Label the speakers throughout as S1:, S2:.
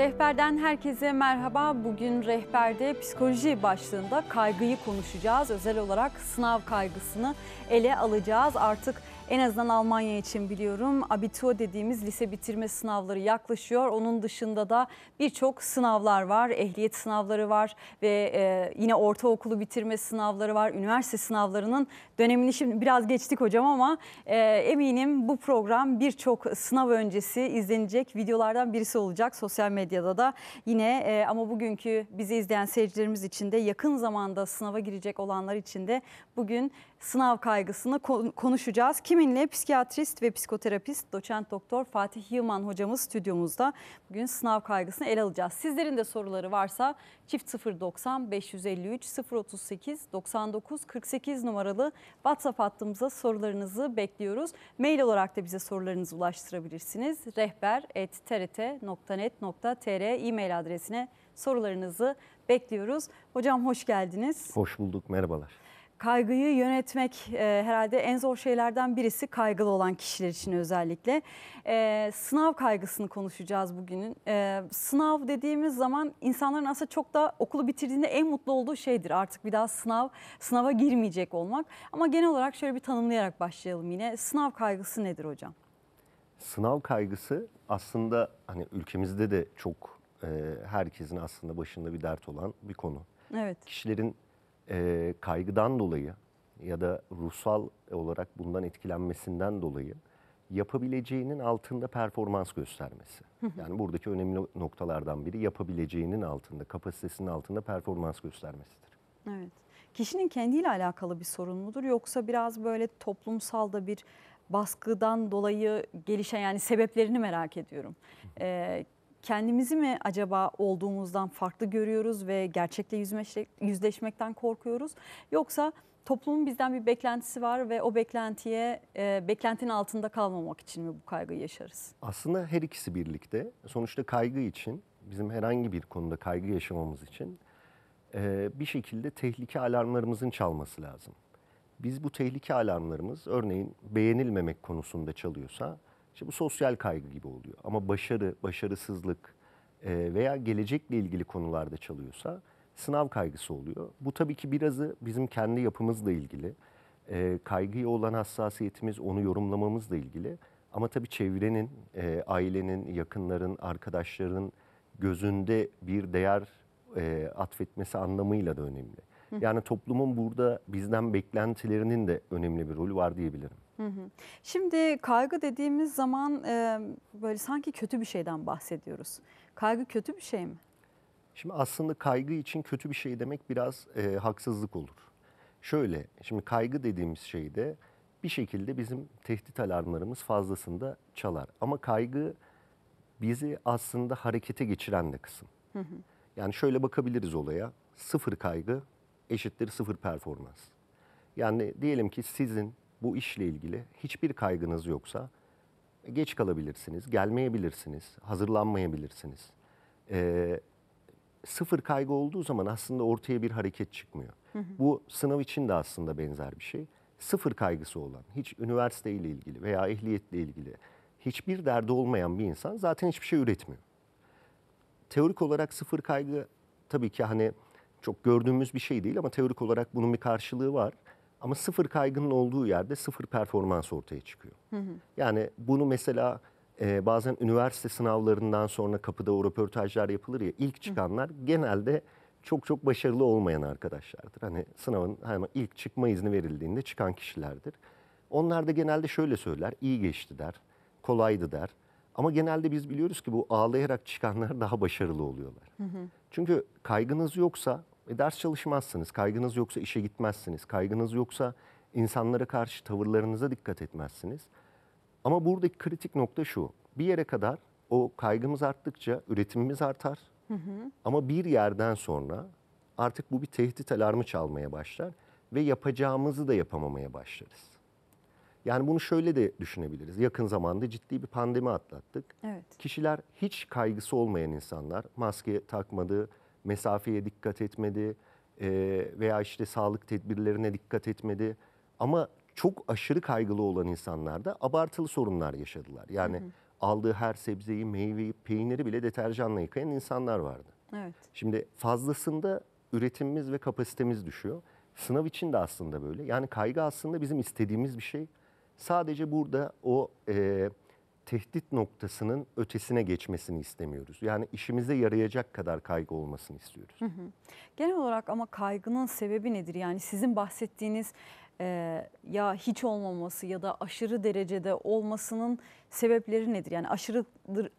S1: Rehberden herkese merhaba. Bugün rehberde psikoloji başlığında kaygıyı konuşacağız. Özel olarak sınav kaygısını ele alacağız. Artık en azından Almanya için biliyorum abitur dediğimiz lise bitirme sınavları yaklaşıyor. Onun dışında da birçok sınavlar var. Ehliyet sınavları var ve e, yine ortaokulu bitirme sınavları var. Üniversite sınavlarının dönemini şimdi biraz geçtik hocam ama e, eminim bu program birçok sınav öncesi izlenecek videolardan birisi olacak. Sosyal medyada da yine e, ama bugünkü bizi izleyen seyircilerimiz için de yakın zamanda sınava girecek olanlar için de bugün sınav kaygısını konuşacağız. Kiminle? Psikiyatrist ve psikoterapist doçent doktor Fatih Yılman hocamız stüdyomuzda. Bugün sınav kaygısını ele alacağız. Sizlerin de soruları varsa çift 090 553 038 99 48 numaralı WhatsApp hattımıza sorularınızı bekliyoruz. Mail olarak da bize sorularınızı ulaştırabilirsiniz. rehber.trt.net.tr e-mail adresine sorularınızı bekliyoruz. Hocam hoş geldiniz.
S2: Hoş bulduk, merhabalar.
S1: Kaygıyı yönetmek e, herhalde en zor şeylerden birisi kaygılı olan kişiler için özellikle. E, sınav kaygısını konuşacağız bugünün. E, sınav dediğimiz zaman insanların aslında çok da okulu bitirdiğinde en mutlu olduğu şeydir. Artık bir daha sınav, sınava girmeyecek olmak. Ama genel olarak şöyle bir tanımlayarak başlayalım yine. Sınav kaygısı nedir hocam?
S2: Sınav kaygısı aslında hani ülkemizde de çok e, herkesin aslında başında bir dert olan bir konu. Evet. Kişilerin e, kaygıdan dolayı ya da ruhsal olarak bundan etkilenmesinden dolayı yapabileceğinin altında performans göstermesi. Yani buradaki önemli noktalardan biri yapabileceğinin altında, kapasitesinin altında performans göstermesidir.
S1: Evet. Kişinin kendiyle alakalı bir sorun mudur yoksa biraz böyle toplumsal da bir baskıdan dolayı gelişen yani sebeplerini merak ediyorum. Ee, kendimizi mi acaba olduğumuzdan farklı görüyoruz ve gerçekle yüzleşmekten korkuyoruz? Yoksa toplumun bizden bir beklentisi var ve o beklentiye e, beklentinin altında kalmamak için mi bu kaygıyı yaşarız?
S2: Aslında her ikisi birlikte. Sonuçta kaygı için bizim herhangi bir konuda kaygı yaşamamız için e, bir şekilde tehlike alarmlarımızın çalması lazım. Biz bu tehlike alarmlarımız örneğin beğenilmemek konusunda çalıyorsa işte bu sosyal kaygı gibi oluyor. Ama başarı, başarısızlık e, veya gelecekle ilgili konularda çalıyorsa sınav kaygısı oluyor. Bu tabii ki birazı bizim kendi yapımızla ilgili. E, kaygıya olan hassasiyetimiz, onu yorumlamamızla ilgili. Ama tabii çevrenin, e, ailenin, yakınların, arkadaşların gözünde bir değer e, atfetmesi anlamıyla da önemli. Yani toplumun burada bizden beklentilerinin de önemli bir rolü var diyebilirim.
S1: Şimdi kaygı dediğimiz zaman e, böyle sanki kötü bir şeyden bahsediyoruz. Kaygı kötü bir şey mi?
S2: Şimdi aslında kaygı için kötü bir şey demek biraz e, haksızlık olur. Şöyle, şimdi kaygı dediğimiz şeyde bir şekilde bizim tehdit alarmlarımız fazlasında çalar. Ama kaygı bizi aslında harekete geçiren de kısım. Hı hı. Yani şöyle bakabiliriz olaya. Sıfır kaygı, eşittir sıfır performans. Yani diyelim ki sizin bu işle ilgili hiçbir kaygınız yoksa e, geç kalabilirsiniz, gelmeyebilirsiniz, hazırlanmayabilirsiniz. Ee, sıfır kaygı olduğu zaman aslında ortaya bir hareket çıkmıyor. Hı hı. Bu sınav için de aslında benzer bir şey. Sıfır kaygısı olan, hiç üniversiteyle ilgili veya ehliyetle ilgili hiçbir derdi olmayan bir insan zaten hiçbir şey üretmiyor. Teorik olarak sıfır kaygı tabii ki hani çok gördüğümüz bir şey değil ama teorik olarak bunun bir karşılığı var. Ama sıfır kaygının olduğu yerde sıfır performans ortaya çıkıyor. Hı hı. Yani bunu mesela e, bazen üniversite sınavlarından sonra kapıda o röportajlar yapılır ya ilk çıkanlar hı. genelde çok çok başarılı olmayan arkadaşlardır. Hani sınavın hani ilk çıkma izni verildiğinde çıkan kişilerdir. Onlar da genelde şöyle söyler, iyi geçti der, kolaydı der. Ama genelde biz biliyoruz ki bu ağlayarak çıkanlar daha başarılı oluyorlar. Hı hı. Çünkü kaygınız yoksa e, ders çalışmazsınız. Kaygınız yoksa işe gitmezsiniz. Kaygınız yoksa insanlara karşı tavırlarınıza dikkat etmezsiniz. Ama buradaki kritik nokta şu. Bir yere kadar o kaygımız arttıkça üretimimiz artar. Hı hı. Ama bir yerden sonra artık bu bir tehdit alarmı çalmaya başlar ve yapacağımızı da yapamamaya başlarız. Yani bunu şöyle de düşünebiliriz. Yakın zamanda ciddi bir pandemi atlattık. Evet. Kişiler hiç kaygısı olmayan insanlar, maske takmadı, mesafeye dikkat etmedi e, veya işte sağlık tedbirlerine dikkat etmedi. Ama çok aşırı kaygılı olan insanlar da abartılı sorunlar yaşadılar. Yani hı hı. aldığı her sebzeyi, meyveyi, peyniri bile deterjanla yıkayan insanlar vardı. Evet. Şimdi fazlasında üretimimiz ve kapasitemiz düşüyor. Sınav için de aslında böyle. Yani kaygı aslında bizim istediğimiz bir şey. Sadece burada o e, tehdit noktasının ötesine geçmesini istemiyoruz. Yani işimize yarayacak kadar kaygı olmasını istiyoruz.
S3: Hı hı.
S1: Genel olarak ama kaygının sebebi nedir? Yani sizin bahsettiğiniz e, ya hiç olmaması ya da aşırı derecede olmasının sebepleri nedir? Yani aşırı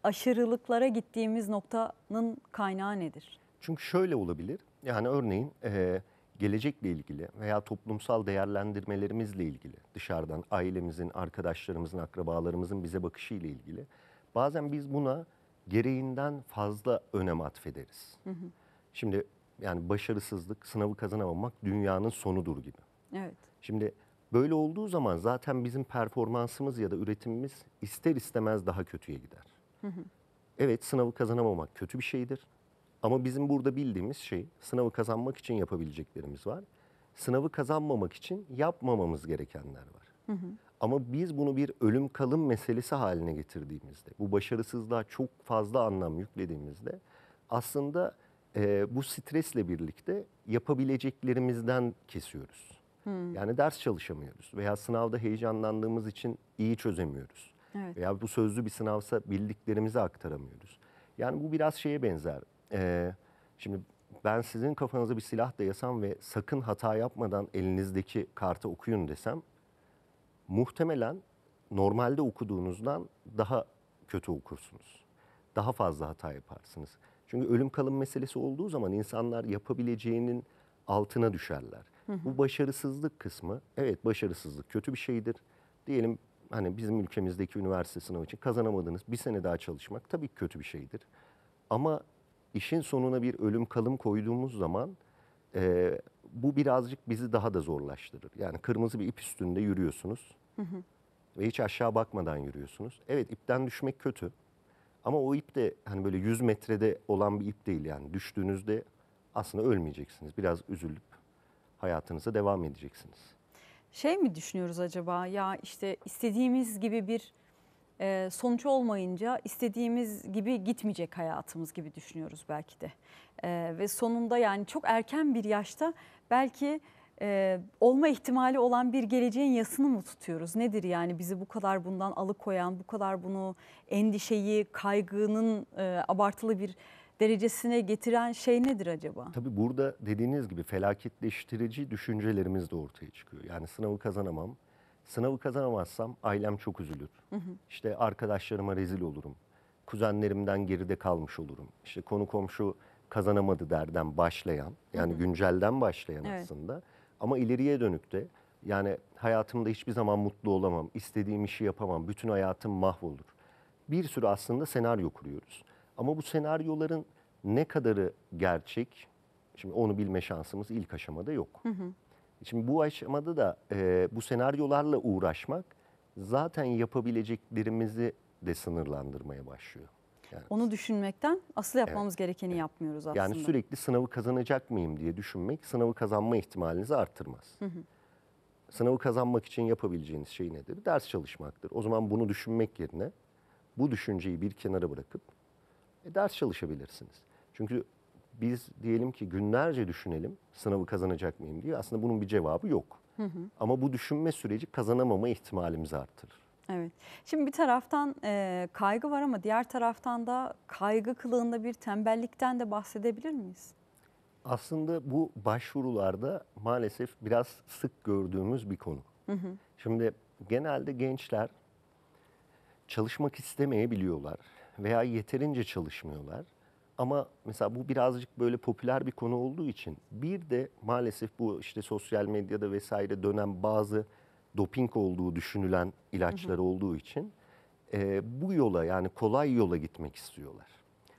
S1: aşırılıklara gittiğimiz noktanın kaynağı nedir?
S2: Çünkü şöyle olabilir. Yani örneğin e, gelecekle ilgili veya toplumsal değerlendirmelerimizle ilgili dışarıdan ailemizin, arkadaşlarımızın, akrabalarımızın bize bakışıyla ilgili bazen biz buna gereğinden fazla önem atfederiz. Hı hı. Şimdi yani başarısızlık, sınavı kazanamamak dünyanın sonudur gibi. Evet. Şimdi böyle olduğu zaman zaten bizim performansımız ya da üretimimiz ister istemez daha kötüye gider. Hı hı. Evet sınavı kazanamamak kötü bir şeydir. Ama bizim burada bildiğimiz şey sınavı kazanmak için yapabileceklerimiz var. Sınavı kazanmamak için yapmamamız gerekenler var. Hı hı. Ama biz bunu bir ölüm kalım meselesi haline getirdiğimizde, bu başarısızlığa çok fazla anlam yüklediğimizde aslında e, bu stresle birlikte yapabileceklerimizden kesiyoruz. Hmm. Yani ders çalışamıyoruz veya sınavda heyecanlandığımız için iyi çözemiyoruz. Evet. Veya bu sözlü bir sınavsa bildiklerimizi aktaramıyoruz. Yani bu biraz şeye benzer e, şimdi ben sizin kafanıza bir silah dayasam ve sakın hata yapmadan elinizdeki kartı okuyun desem muhtemelen normalde okuduğunuzdan daha kötü okursunuz. Daha fazla hata yaparsınız. Çünkü ölüm kalım meselesi olduğu zaman insanlar yapabileceğinin altına düşerler. Hı hı. Bu başarısızlık kısmı, evet başarısızlık kötü bir şeydir. Diyelim hani bizim ülkemizdeki üniversite sınavı için kazanamadınız bir sene daha çalışmak tabii kötü bir şeydir. Ama işin sonuna bir ölüm kalım koyduğumuz zaman e, bu birazcık bizi daha da zorlaştırır. Yani kırmızı bir ip üstünde yürüyorsunuz hı hı. ve hiç aşağı bakmadan yürüyorsunuz. Evet ipten düşmek kötü ama o ip de hani böyle 100 metrede olan bir ip değil yani düştüğünüzde aslında ölmeyeceksiniz. Biraz üzülüp hayatınıza devam edeceksiniz.
S1: Şey mi düşünüyoruz acaba ya işte istediğimiz gibi bir ee, sonuç olmayınca istediğimiz gibi gitmeyecek hayatımız gibi düşünüyoruz belki de. Ee, ve sonunda yani çok erken bir yaşta belki e, olma ihtimali olan bir geleceğin yasını mı tutuyoruz? Nedir yani bizi bu kadar bundan alıkoyan, bu kadar bunu endişeyi, kaygının e, abartılı bir derecesine getiren şey nedir acaba? Tabii
S2: burada dediğiniz gibi felaketleştirici düşüncelerimiz de ortaya çıkıyor. Yani sınavı kazanamam, Sınavı kazanamazsam ailem çok üzülür. Hı hı. İşte arkadaşlarıma rezil olurum. Kuzenlerimden geride kalmış olurum. İşte konu komşu kazanamadı derden başlayan yani hı hı. güncelden başlayan evet. aslında ama ileriye dönük de yani hayatımda hiçbir zaman mutlu olamam, istediğim işi yapamam, bütün hayatım mahvolur. Bir sürü aslında senaryo kuruyoruz. Ama bu senaryoların ne kadarı gerçek? Şimdi onu bilme şansımız ilk aşamada yok. Hı hı. Şimdi bu aşamada da e, bu senaryolarla uğraşmak zaten yapabileceklerimizi de sınırlandırmaya başlıyor. Yani,
S1: Onu düşünmekten asıl yapmamız evet, gerekeni evet. yapmıyoruz aslında. Yani sürekli
S2: sınavı kazanacak mıyım diye düşünmek sınavı kazanma ihtimalinizi arttırmaz.
S1: Hı
S3: hı.
S2: Sınavı kazanmak için yapabileceğiniz şey nedir? Ders çalışmaktır. O zaman bunu düşünmek yerine bu düşünceyi bir kenara bırakıp e, ders çalışabilirsiniz. Çünkü biz diyelim ki günlerce düşünelim sınavı kazanacak mıyım diye. Aslında bunun bir cevabı yok. Hı hı. Ama bu düşünme süreci kazanamama ihtimalimizi arttırır.
S1: Evet. Şimdi bir taraftan e, kaygı var ama diğer taraftan da kaygı kılığında bir tembellikten de bahsedebilir miyiz?
S2: Aslında bu başvurularda maalesef biraz sık gördüğümüz bir konu. Hı hı. Şimdi genelde gençler çalışmak istemeyebiliyorlar veya yeterince çalışmıyorlar ama mesela bu birazcık böyle popüler bir konu olduğu için bir de maalesef bu işte sosyal medyada vesaire dönen bazı doping olduğu düşünülen ilaçlar hı hı. olduğu için e, bu yola yani kolay yola gitmek istiyorlar.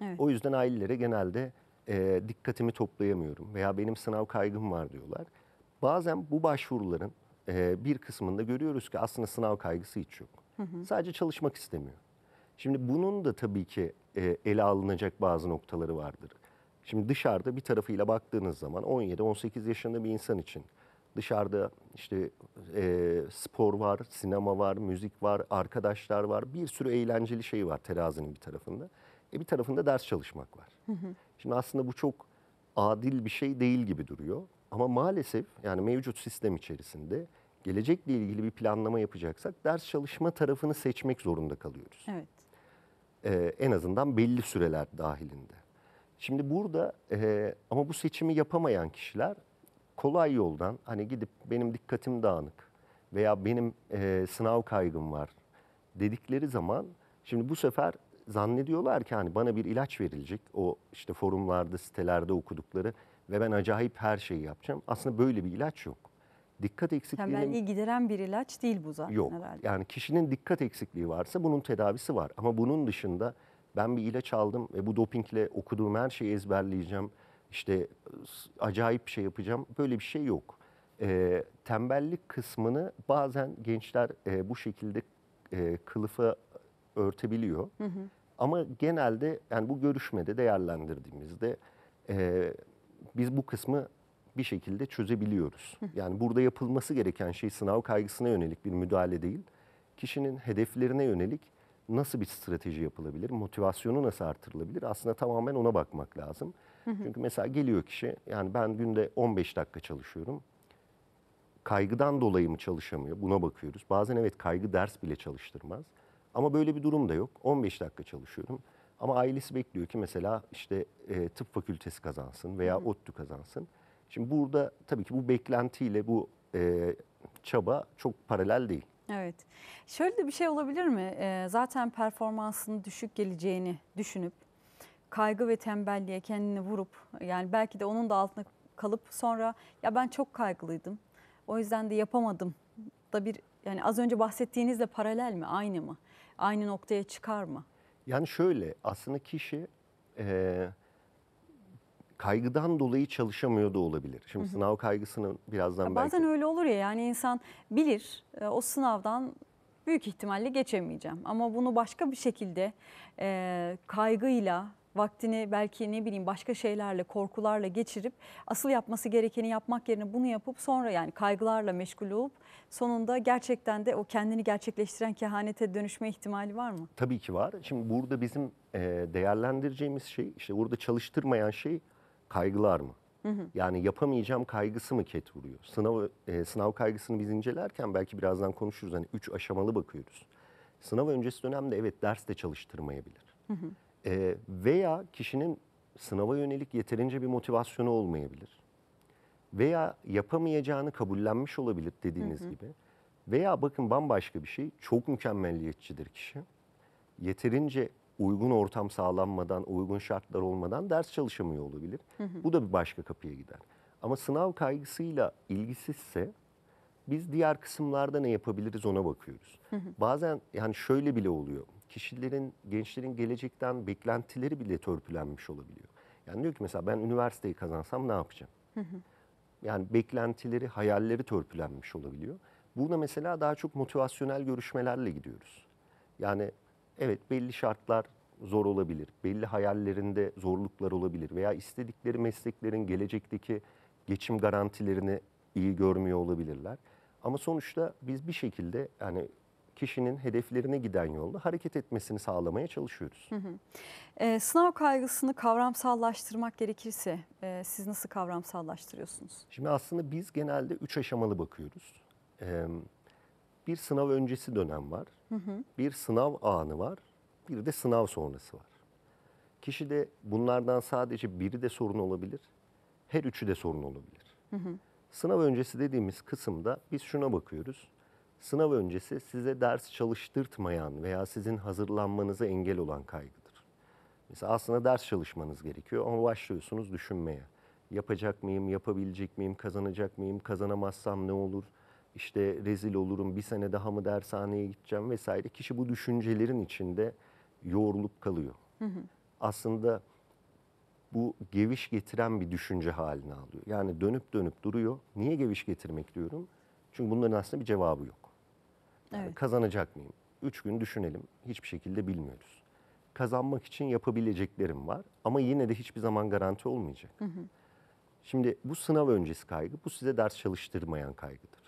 S2: Evet. O yüzden ailelere genelde e, dikkatimi toplayamıyorum veya benim sınav kaygım var diyorlar. Bazen bu başvuruların e, bir kısmında görüyoruz ki aslında sınav kaygısı hiç yok. Hı hı. Sadece çalışmak istemiyor. Şimdi bunun da tabii ki e, ele alınacak bazı noktaları vardır. Şimdi dışarıda bir tarafıyla baktığınız zaman 17-18 yaşında bir insan için dışarıda işte e, spor var, sinema var, müzik var, arkadaşlar var. Bir sürü eğlenceli şey var terazinin bir tarafında. E bir tarafında ders çalışmak var. Hı hı. Şimdi aslında bu çok adil bir şey değil gibi duruyor. Ama maalesef yani mevcut sistem içerisinde gelecekle ilgili bir planlama yapacaksak ders çalışma tarafını seçmek zorunda kalıyoruz. Evet e, en azından belli süreler dahilinde. Şimdi burada e, ama bu seçimi yapamayan kişiler kolay yoldan hani gidip benim dikkatim dağınık veya benim e, sınav kaygım var dedikleri zaman şimdi bu sefer zannediyorlar ki hani bana bir ilaç verilecek. O işte forumlarda, sitelerde okudukları ve ben acayip her şeyi yapacağım. Aslında böyle bir ilaç yok dikkat eksikliğinin... Tembelliği
S1: gideren bir ilaç değil bu zaten Yok. herhalde.
S2: Yani kişinin dikkat eksikliği varsa bunun tedavisi var. Ama bunun dışında ben bir ilaç aldım ve bu dopingle okuduğum her şeyi ezberleyeceğim. İşte e, acayip bir şey yapacağım. Böyle bir şey yok. E, tembellik kısmını bazen gençler e, bu şekilde e, kılıfa örtebiliyor. Hı hı. Ama genelde yani bu görüşmede değerlendirdiğimizde e, biz bu kısmı bir şekilde çözebiliyoruz. Yani burada yapılması gereken şey sınav kaygısına yönelik bir müdahale değil. Kişinin hedeflerine yönelik nasıl bir strateji yapılabilir, motivasyonu nasıl artırılabilir aslında tamamen ona bakmak lazım. Çünkü mesela geliyor kişi yani ben günde 15 dakika çalışıyorum. Kaygıdan dolayı mı çalışamıyor buna bakıyoruz. Bazen evet kaygı ders bile çalıştırmaz. Ama böyle bir durum da yok. 15 dakika çalışıyorum. Ama ailesi bekliyor ki mesela işte e, tıp fakültesi kazansın veya ODTÜ kazansın. Şimdi burada tabii ki bu beklentiyle bu e, çaba çok paralel değil.
S1: Evet. Şöyle de bir şey olabilir mi? E, zaten performansının düşük geleceğini düşünüp kaygı ve tembelliğe kendini vurup yani belki de onun da altına kalıp sonra ya ben çok kaygılıydım. O yüzden de yapamadım da bir yani az önce bahsettiğinizle paralel mi? Aynı mı? Aynı noktaya çıkar mı?
S2: Yani şöyle aslında kişi e, kaygıdan dolayı çalışamıyor da olabilir. Şimdi sınav kaygısını birazdan ya belki... Bazen
S1: öyle olur ya yani insan bilir e, o sınavdan büyük ihtimalle geçemeyeceğim. Ama bunu başka bir şekilde e, kaygıyla, vaktini belki ne bileyim başka şeylerle, korkularla geçirip asıl yapması gerekeni yapmak yerine bunu yapıp sonra yani kaygılarla meşgul olup sonunda gerçekten de o kendini gerçekleştiren kehanete dönüşme ihtimali var mı?
S2: Tabii ki var. Şimdi burada bizim e, değerlendireceğimiz şey işte burada çalıştırmayan şey kaygılar mı? Hı hı. Yani yapamayacağım kaygısı mı ket vuruyor? Sınav, e, sınav kaygısını biz incelerken belki birazdan konuşuruz. Hani üç aşamalı bakıyoruz. Sınav öncesi dönemde evet ders de çalıştırmayabilir. Hı hı. E, veya kişinin sınava yönelik yeterince bir motivasyonu olmayabilir. Veya yapamayacağını kabullenmiş olabilir dediğiniz hı hı. gibi. Veya bakın bambaşka bir şey çok mükemmelliyetçidir kişi. Yeterince uygun ortam sağlanmadan, uygun şartlar olmadan ders çalışamıyor olabilir. Hı hı. Bu da bir başka kapıya gider. Ama sınav kaygısıyla ilgisizse biz diğer kısımlarda ne yapabiliriz ona bakıyoruz. Hı hı. Bazen yani şöyle bile oluyor. Kişilerin, gençlerin gelecekten beklentileri bile törpülenmiş olabiliyor. Yani diyor ki mesela ben üniversiteyi kazansam ne yapacağım? Hı hı. Yani beklentileri, hayalleri törpülenmiş olabiliyor. Buna mesela daha çok motivasyonel görüşmelerle gidiyoruz. Yani evet belli şartlar zor olabilir. Belli hayallerinde zorluklar olabilir veya istedikleri mesleklerin gelecekteki geçim garantilerini iyi görmüyor olabilirler. Ama sonuçta biz bir şekilde yani kişinin hedeflerine giden yolda hareket etmesini sağlamaya çalışıyoruz.
S1: Hı hı. E, sınav kaygısını kavramsallaştırmak gerekirse e, siz nasıl kavramsallaştırıyorsunuz?
S2: Şimdi aslında biz genelde üç aşamalı bakıyoruz. E, bir sınav öncesi dönem var. Hı hı. Bir sınav anı var. Bir de sınav sonrası var. Kişi de bunlardan sadece biri de sorun olabilir. Her üçü de sorun olabilir. Hı hı. Sınav öncesi dediğimiz kısımda biz şuna bakıyoruz. Sınav öncesi size ders çalıştırtmayan veya sizin hazırlanmanıza engel olan kaygıdır. Mesela aslında ders çalışmanız gerekiyor ama başlıyorsunuz düşünmeye. Yapacak mıyım, yapabilecek miyim, kazanacak mıyım, kazanamazsam ne olur? işte rezil olurum bir sene daha mı dershaneye gideceğim vesaire kişi bu düşüncelerin içinde yoğrulup kalıyor. Hı hı. Aslında bu geviş getiren bir düşünce haline alıyor. Yani dönüp dönüp duruyor. Niye geviş getirmek diyorum? Çünkü bunların aslında bir cevabı yok. Yani Kazanacak mıyım? Üç gün düşünelim. Hiçbir şekilde bilmiyoruz. Kazanmak için yapabileceklerim var ama yine de hiçbir zaman garanti olmayacak. Hı hı. Şimdi bu sınav öncesi kaygı, bu size ders çalıştırmayan kaygıdır.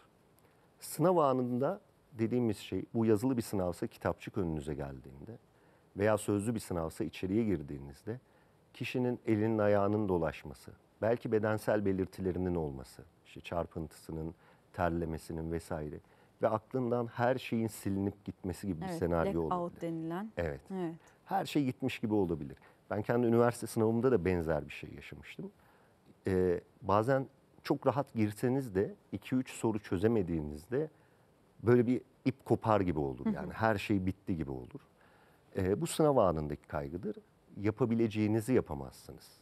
S2: Sınav anında dediğimiz şey bu yazılı bir sınavsa kitapçık önünüze geldiğinde veya sözlü bir sınavsa içeriye girdiğinizde kişinin elinin ayağının dolaşması, belki bedensel belirtilerinin olması, işte çarpıntısının, terlemesinin vesaire ve aklından her şeyin silinip gitmesi gibi evet, bir senaryo olabilir.
S1: Out denilen. Evet. evet.
S2: Her şey gitmiş gibi olabilir. Ben kendi üniversite sınavımda da benzer bir şey yaşamıştım. Ee, bazen çok rahat girseniz de 2-3 soru çözemediğinizde böyle bir ip kopar gibi olur. Yani her şey bitti gibi olur. E, bu sınav anındaki kaygıdır. Yapabileceğinizi yapamazsınız.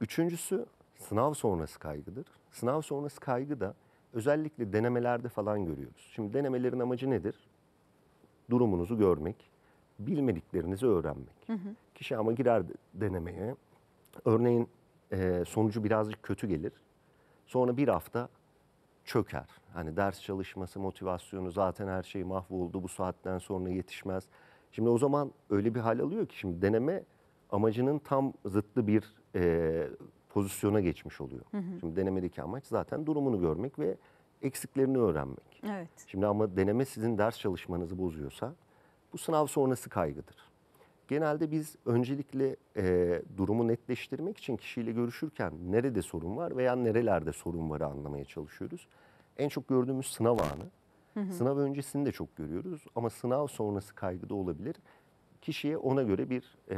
S2: Üçüncüsü sınav sonrası kaygıdır. Sınav sonrası kaygı da özellikle denemelerde falan görüyoruz. Şimdi denemelerin amacı nedir? Durumunuzu görmek, bilmediklerinizi öğrenmek. Hı hı. Kişi ama girer denemeye. Örneğin e, sonucu birazcık kötü gelir. Sonra bir hafta çöker. Hani ders çalışması, motivasyonu zaten her şey mahvoldu. Bu saatten sonra yetişmez. Şimdi o zaman öyle bir hal alıyor ki şimdi deneme amacının tam zıttı bir e, pozisyona geçmiş oluyor. Hı hı. Şimdi denemedeki amaç zaten durumunu görmek ve eksiklerini öğrenmek. Evet. Şimdi ama deneme sizin ders çalışmanızı bozuyorsa bu sınav sonrası kaygıdır. Genelde biz öncelikle e, durumu netleştirmek için kişiyle görüşürken nerede sorun var veya nerelerde sorun varı anlamaya çalışıyoruz. En çok gördüğümüz sınav anı. Sınav öncesini de çok görüyoruz ama sınav sonrası kaygıda olabilir. Kişiye ona göre bir e,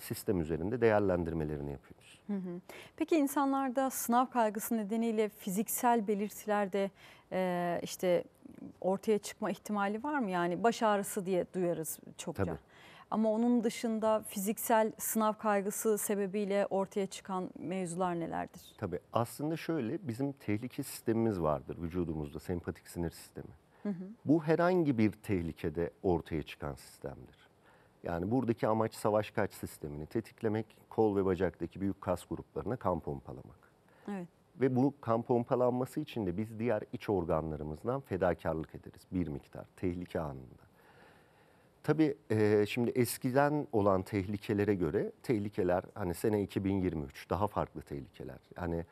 S2: sistem üzerinde değerlendirmelerini yapıyoruz.
S1: Hı hı. Peki insanlarda sınav kaygısı nedeniyle fiziksel belirtilerde e, işte ortaya çıkma ihtimali var mı? Yani baş ağrısı diye duyarız çokça. Tabii. Ama onun dışında fiziksel sınav kaygısı sebebiyle ortaya çıkan mevzular nelerdir?
S2: Tabii aslında şöyle bizim tehlike sistemimiz vardır vücudumuzda sempatik sinir sistemi. Hı hı. Bu herhangi bir tehlikede ortaya çıkan sistemdir. Yani buradaki amaç savaş kaç sistemini tetiklemek, kol ve bacaktaki büyük kas gruplarına kan pompalamak. Evet. Ve bu kan pompalanması için de biz diğer iç organlarımızdan fedakarlık ederiz bir miktar tehlike anında. Tabii e, şimdi eskiden olan tehlikelere göre tehlikeler hani sene 2023 daha farklı tehlikeler. Yani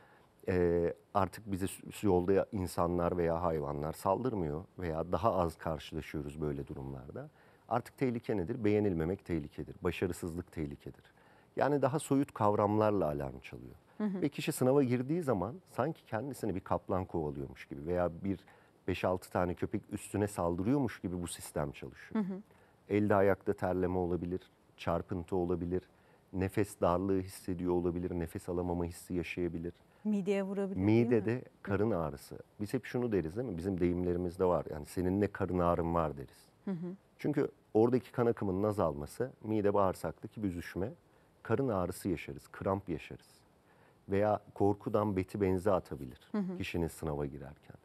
S2: e, artık bizi yolda insanlar veya hayvanlar saldırmıyor veya daha az karşılaşıyoruz böyle durumlarda. Artık tehlike nedir? Beğenilmemek tehlikedir, başarısızlık tehlikedir. Yani daha soyut kavramlarla alarm çalıyor. Hı hı. Ve kişi sınava girdiği zaman sanki kendisini bir kaplan kovalıyormuş gibi veya bir 5-6 tane köpek üstüne saldırıyormuş gibi bu sistem çalışıyor. Hı hı. Elde ayakta terleme olabilir, çarpıntı olabilir, nefes darlığı hissediyor olabilir, nefes alamama hissi yaşayabilir.
S1: Mideye vurabilir Mide
S2: de karın ağrısı. Biz hep şunu deriz değil mi? Bizim deyimlerimizde var. Yani senin ne karın ağrın var deriz. Hı hı. Çünkü oradaki kan akımının azalması, mide bağırsaktaki büzüşme, karın ağrısı yaşarız, kramp yaşarız. Veya korkudan beti benzi atabilir hı hı. kişinin sınava girerken.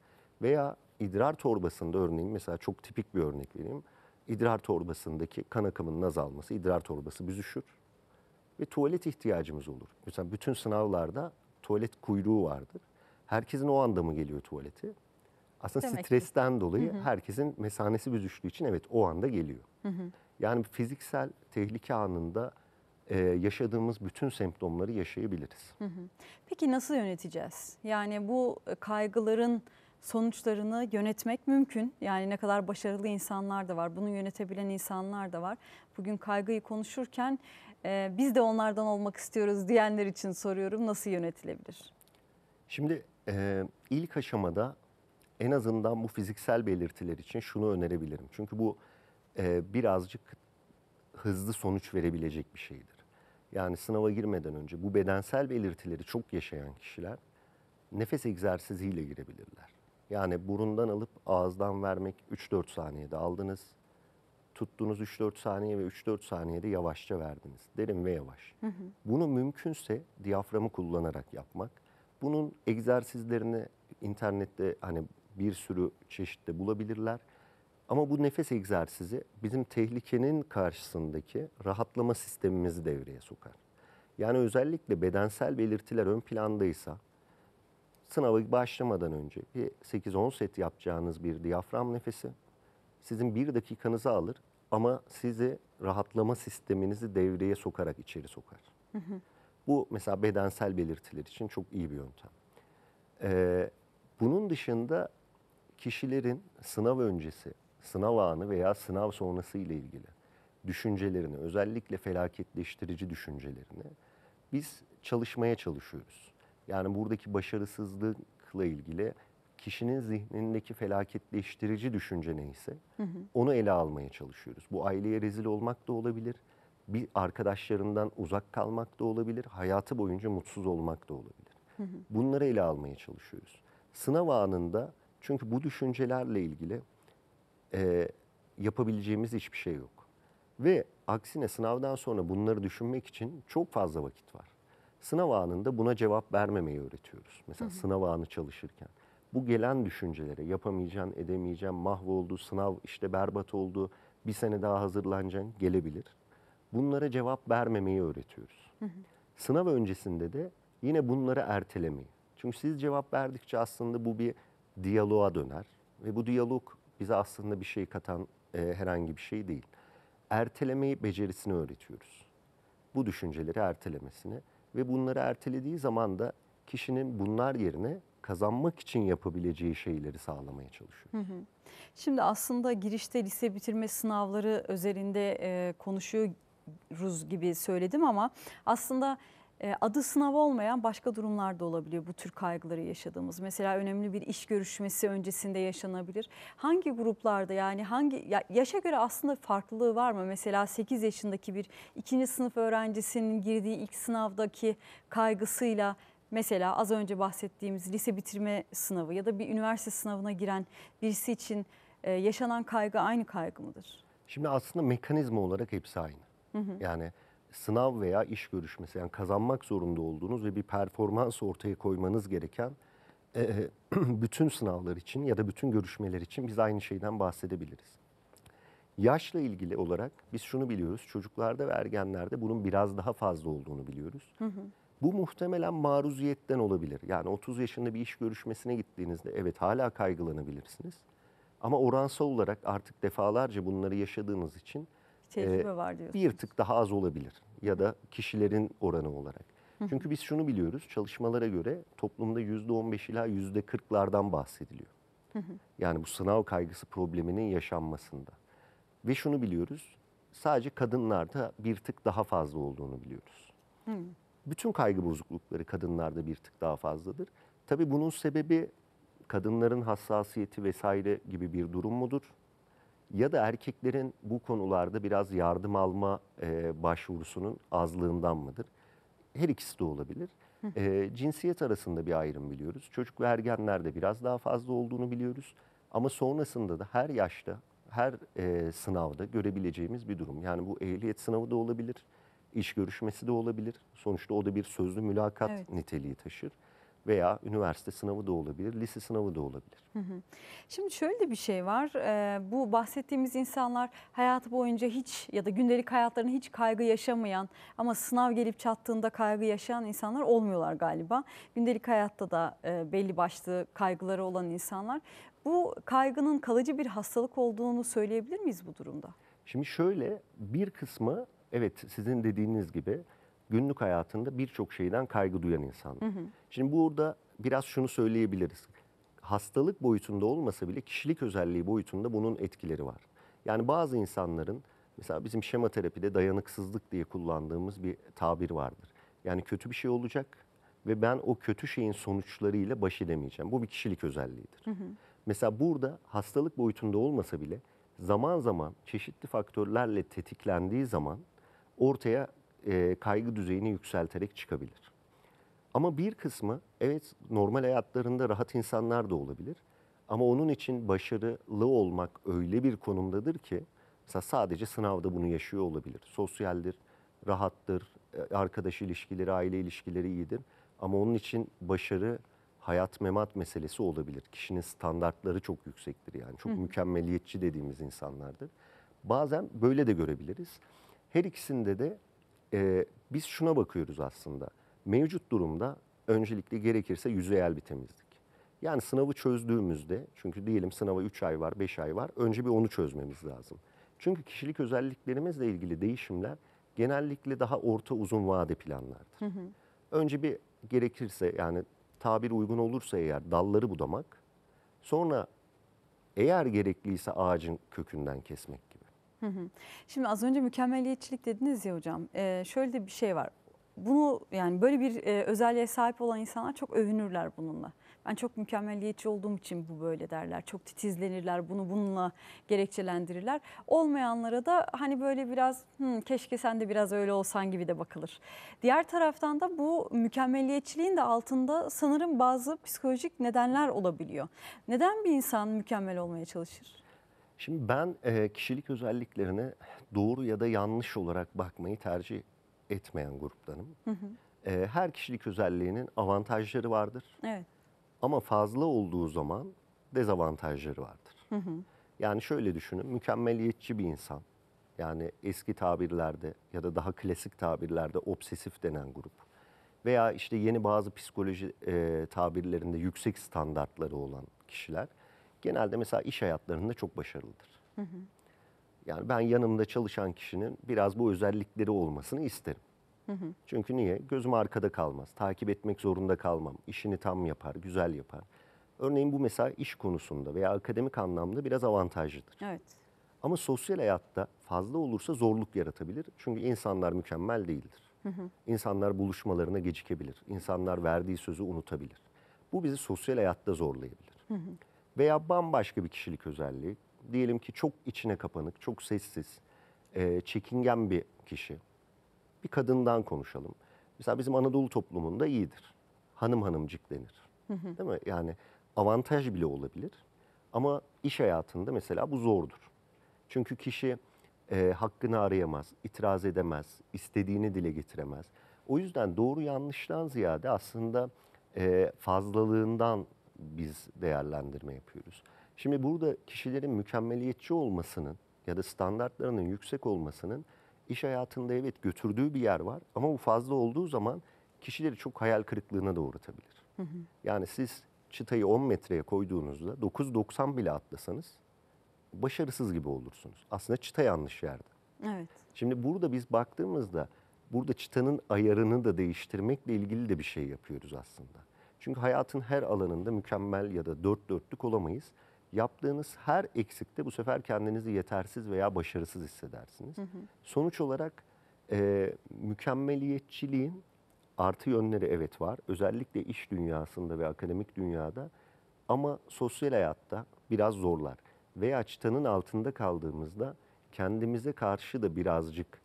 S2: Veya idrar torbasında örneğin mesela çok tipik bir örnek vereyim idrar torbasındaki kan akımının azalması, idrar torbası büzüşür ve tuvalet ihtiyacımız olur. Mesela bütün sınavlarda tuvalet kuyruğu vardır. Herkesin o anda mı geliyor tuvaleti? Aslında Demek stresten ki. dolayı hı hı. herkesin mesanesi büzüştüğü için evet o anda geliyor. Hı hı. Yani fiziksel tehlike anında e, yaşadığımız bütün semptomları yaşayabiliriz.
S3: Hı hı. Peki
S1: nasıl yöneteceğiz? Yani bu e, kaygıların sonuçlarını yönetmek mümkün. Yani ne kadar başarılı insanlar da var, bunu yönetebilen insanlar da var. Bugün kaygıyı konuşurken e, biz de onlardan olmak istiyoruz diyenler için soruyorum nasıl yönetilebilir?
S2: Şimdi e, ilk aşamada en azından bu fiziksel belirtiler için şunu önerebilirim. Çünkü bu e, birazcık hızlı sonuç verebilecek bir şeydir. Yani sınava girmeden önce bu bedensel belirtileri çok yaşayan kişiler nefes egzersiziyle girebilirler. Yani burundan alıp ağızdan vermek 3-4 saniyede aldınız. Tuttunuz 3-4 saniye ve 3-4 saniyede yavaşça verdiniz. Derin ve yavaş. Hı hı. Bunu mümkünse diyaframı kullanarak yapmak. Bunun egzersizlerini internette hani bir sürü çeşitte bulabilirler. Ama bu nefes egzersizi bizim tehlikenin karşısındaki rahatlama sistemimizi devreye sokar. Yani özellikle bedensel belirtiler ön plandaysa sınavı başlamadan önce bir 8-10 set yapacağınız bir diyafram nefesi sizin bir dakikanızı alır ama sizi rahatlama sisteminizi devreye sokarak içeri sokar. Hı hı. Bu mesela bedensel belirtiler için çok iyi bir yöntem. Ee, bunun dışında kişilerin sınav öncesi, sınav anı veya sınav sonrası ile ilgili düşüncelerini, özellikle felaketleştirici düşüncelerini biz çalışmaya çalışıyoruz. Yani buradaki başarısızlıkla ilgili kişinin zihnindeki felaketleştirici düşünce neyse hı hı. onu ele almaya çalışıyoruz. Bu aileye rezil olmak da olabilir, bir arkadaşlarından uzak kalmak da olabilir, hayatı boyunca mutsuz olmak da olabilir. Hı hı. Bunları ele almaya çalışıyoruz. Sınav anında çünkü bu düşüncelerle ilgili e, yapabileceğimiz hiçbir şey yok. Ve aksine sınavdan sonra bunları düşünmek için çok fazla vakit var. Sınav anında buna cevap vermemeyi öğretiyoruz. Mesela sınav anı çalışırken. Bu gelen düşüncelere yapamayacağım, edemeyeceğim, mahvoldu, sınav işte berbat oldu, bir sene daha hazırlanacaksın gelebilir. Bunlara cevap vermemeyi öğretiyoruz. Sınav öncesinde de yine bunları ertelemeyi. Çünkü siz cevap verdikçe aslında bu bir diyaloğa döner. Ve bu diyalog bize aslında bir şey katan e, herhangi bir şey değil. Ertelemeyi becerisini öğretiyoruz. Bu düşünceleri ertelemesini ve bunları ertelediği zaman da kişinin bunlar yerine kazanmak için yapabileceği şeyleri sağlamaya çalışıyor.
S3: Hı hı.
S1: Şimdi aslında girişte lise bitirme sınavları özelinde e, konuşuyoruz gibi söyledim ama aslında ee, adı sınav olmayan başka durumlar da olabiliyor bu tür kaygıları yaşadığımız. Mesela önemli bir iş görüşmesi öncesinde yaşanabilir. Hangi gruplarda yani hangi ya yaşa göre aslında farklılığı var mı? Mesela 8 yaşındaki bir ikinci sınıf öğrencisinin girdiği ilk sınavdaki kaygısıyla mesela az önce bahsettiğimiz lise bitirme sınavı ya da bir üniversite sınavına giren birisi için e, yaşanan kaygı aynı kaygı mıdır?
S2: Şimdi aslında mekanizma olarak hepsi aynı. Hı hı. Yani sınav veya iş görüşmesi yani kazanmak zorunda olduğunuz ve bir performans ortaya koymanız gereken e, bütün sınavlar için ya da bütün görüşmeler için biz aynı şeyden bahsedebiliriz. Yaşla ilgili olarak biz şunu biliyoruz. Çocuklarda ve ergenlerde bunun biraz daha fazla olduğunu biliyoruz. Hı hı. Bu muhtemelen maruziyetten olabilir. Yani 30 yaşında bir iş görüşmesine gittiğinizde evet hala kaygılanabilirsiniz. Ama oransal olarak artık defalarca bunları yaşadığınız için ee, tecrübe e, var diyorsunuz. Bir tık daha az olabilir ya da kişilerin oranı olarak. Çünkü biz şunu biliyoruz çalışmalara göre toplumda yüzde %15 ila yüzde kırklardan bahsediliyor. Yani bu sınav kaygısı probleminin yaşanmasında. Ve şunu biliyoruz sadece kadınlarda bir tık daha fazla olduğunu biliyoruz. Bütün kaygı bozuklukları kadınlarda bir tık daha fazladır. Tabii bunun sebebi kadınların hassasiyeti vesaire gibi bir durum mudur? ya da erkeklerin bu konularda biraz yardım alma e, başvurusunun azlığından mıdır? Her ikisi de olabilir. E, cinsiyet arasında bir ayrım biliyoruz. Çocuk ve ergenlerde biraz daha fazla olduğunu biliyoruz. Ama sonrasında da her yaşta, her e, sınavda görebileceğimiz bir durum. Yani bu ehliyet sınavı da olabilir, iş görüşmesi de olabilir. Sonuçta o da bir sözlü mülakat evet. niteliği taşır veya üniversite sınavı da olabilir, lise sınavı da olabilir.
S1: Şimdi şöyle bir şey var. Ee, bu bahsettiğimiz insanlar hayatı boyunca hiç ya da gündelik hayatlarını hiç kaygı yaşamayan ama sınav gelip çattığında kaygı yaşayan insanlar olmuyorlar galiba. Gündelik hayatta da e, belli başlı kaygıları olan insanlar. Bu kaygının kalıcı bir hastalık olduğunu söyleyebilir miyiz bu durumda?
S2: Şimdi şöyle bir kısmı evet sizin dediğiniz gibi günlük hayatında birçok şeyden kaygı duyan insanlar. Hı hı. Şimdi burada biraz şunu söyleyebiliriz. Hastalık boyutunda olmasa bile kişilik özelliği boyutunda bunun etkileri var. Yani bazı insanların mesela bizim şema terapide dayanıksızlık diye kullandığımız bir tabir vardır. Yani kötü bir şey olacak ve ben o kötü şeyin sonuçlarıyla baş edemeyeceğim. Bu bir kişilik özelliğidir. Hı hı. Mesela burada hastalık boyutunda olmasa bile zaman zaman çeşitli faktörlerle tetiklendiği zaman ortaya e, kaygı düzeyini yükselterek çıkabilir. Ama bir kısmı evet normal hayatlarında rahat insanlar da olabilir. Ama onun için başarılı olmak öyle bir konumdadır ki mesela sadece sınavda bunu yaşıyor olabilir. Sosyaldir, rahattır, e, arkadaş ilişkileri, aile ilişkileri iyidir. Ama onun için başarı hayat memat meselesi olabilir. Kişinin standartları çok yüksektir yani. Çok mükemmeliyetçi dediğimiz insanlardır. Bazen böyle de görebiliriz. Her ikisinde de e, biz şuna bakıyoruz aslında. Mevcut durumda öncelikle gerekirse yüzeyel bir temizlik. Yani sınavı çözdüğümüzde çünkü diyelim sınava 3 ay var 5 ay var önce bir onu çözmemiz lazım. Çünkü kişilik özelliklerimizle ilgili değişimler genellikle daha orta uzun vade planlardır. Hı hı. Önce bir gerekirse yani tabir uygun olursa eğer dalları budamak sonra eğer gerekliyse ağacın kökünden kesmek
S1: Hı hı. Şimdi az önce mükemmeliyetçilik dediniz ya hocam. Ee, şöyle de bir şey var. Bunu yani böyle bir e, özelliğe sahip olan insanlar çok övünürler bununla. Ben çok mükemmeliyetçi olduğum için bu böyle derler. Çok titizlenirler, bunu bununla gerekçelendirirler. Olmayanlara da hani böyle biraz keşke sen de biraz öyle olsan gibi de bakılır. Diğer taraftan da bu mükemmeliyetçiliğin de altında sanırım bazı psikolojik nedenler olabiliyor. Neden bir insan mükemmel olmaya çalışır?
S2: Şimdi ben e, kişilik özelliklerine doğru ya da yanlış olarak bakmayı tercih etmeyen gruptanım. Hı hı. E, her kişilik özelliğinin avantajları vardır. Evet. Ama fazla olduğu zaman dezavantajları vardır. Hı hı. Yani şöyle düşünün, mükemmeliyetçi bir insan. Yani eski tabirlerde ya da daha klasik tabirlerde obsesif denen grup. Veya işte yeni bazı psikoloji e, tabirlerinde yüksek standartları olan kişiler genelde mesela iş hayatlarında çok başarılıdır. Hı hı. Yani ben yanımda çalışan kişinin biraz bu özellikleri olmasını isterim. Hı hı. Çünkü niye? Gözüm arkada kalmaz. Takip etmek zorunda kalmam. İşini tam yapar, güzel yapar. Örneğin bu mesela iş konusunda veya akademik anlamda biraz avantajlıdır. Evet. Ama sosyal hayatta fazla olursa zorluk yaratabilir. Çünkü insanlar mükemmel değildir. Hı hı. İnsanlar buluşmalarına gecikebilir. İnsanlar verdiği sözü unutabilir. Bu bizi sosyal hayatta zorlayabilir. Hı hı veya bambaşka bir kişilik özelliği. Diyelim ki çok içine kapanık, çok sessiz, e, çekingen bir kişi. Bir kadından konuşalım. Mesela bizim Anadolu toplumunda iyidir. Hanım hanımcık denir. Değil mi? Yani avantaj bile olabilir. Ama iş hayatında mesela bu zordur. Çünkü kişi e, hakkını arayamaz, itiraz edemez, istediğini dile getiremez. O yüzden doğru yanlıştan ziyade aslında e, fazlalığından biz değerlendirme yapıyoruz. Şimdi burada kişilerin mükemmeliyetçi olmasının ya da standartlarının yüksek olmasının iş hayatında evet götürdüğü bir yer var ama bu fazla olduğu zaman kişileri çok hayal kırıklığına da uğratabilir. Hı hı. Yani siz çıtayı 10 metreye koyduğunuzda 9.90 bile atlasanız başarısız gibi olursunuz. Aslında çıta yanlış yerde. Evet. Şimdi burada biz baktığımızda burada çıtanın ayarını da değiştirmekle ilgili de bir şey yapıyoruz aslında. Çünkü hayatın her alanında mükemmel ya da dört dörtlük olamayız. Yaptığınız her eksikte bu sefer kendinizi yetersiz veya başarısız hissedersiniz. Hı hı. Sonuç olarak e, mükemmeliyetçiliğin artı yönleri evet var. Özellikle iş dünyasında ve akademik dünyada ama sosyal hayatta biraz zorlar. Veya çıtanın altında kaldığımızda kendimize karşı da birazcık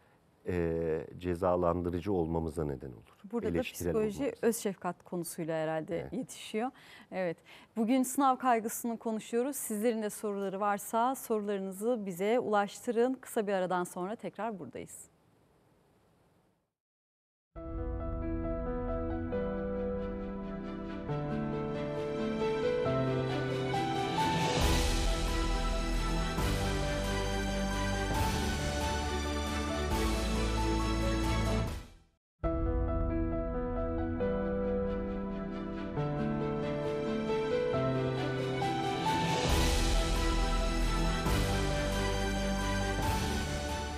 S2: e, cezalandırıcı olmamıza neden olur.
S1: Burada da psikoloji olmamız. öz şefkat konusuyla herhalde evet. yetişiyor. Evet. Bugün sınav kaygısını konuşuyoruz. Sizlerin de soruları varsa sorularınızı bize ulaştırın. Kısa bir aradan sonra tekrar buradayız. Müzik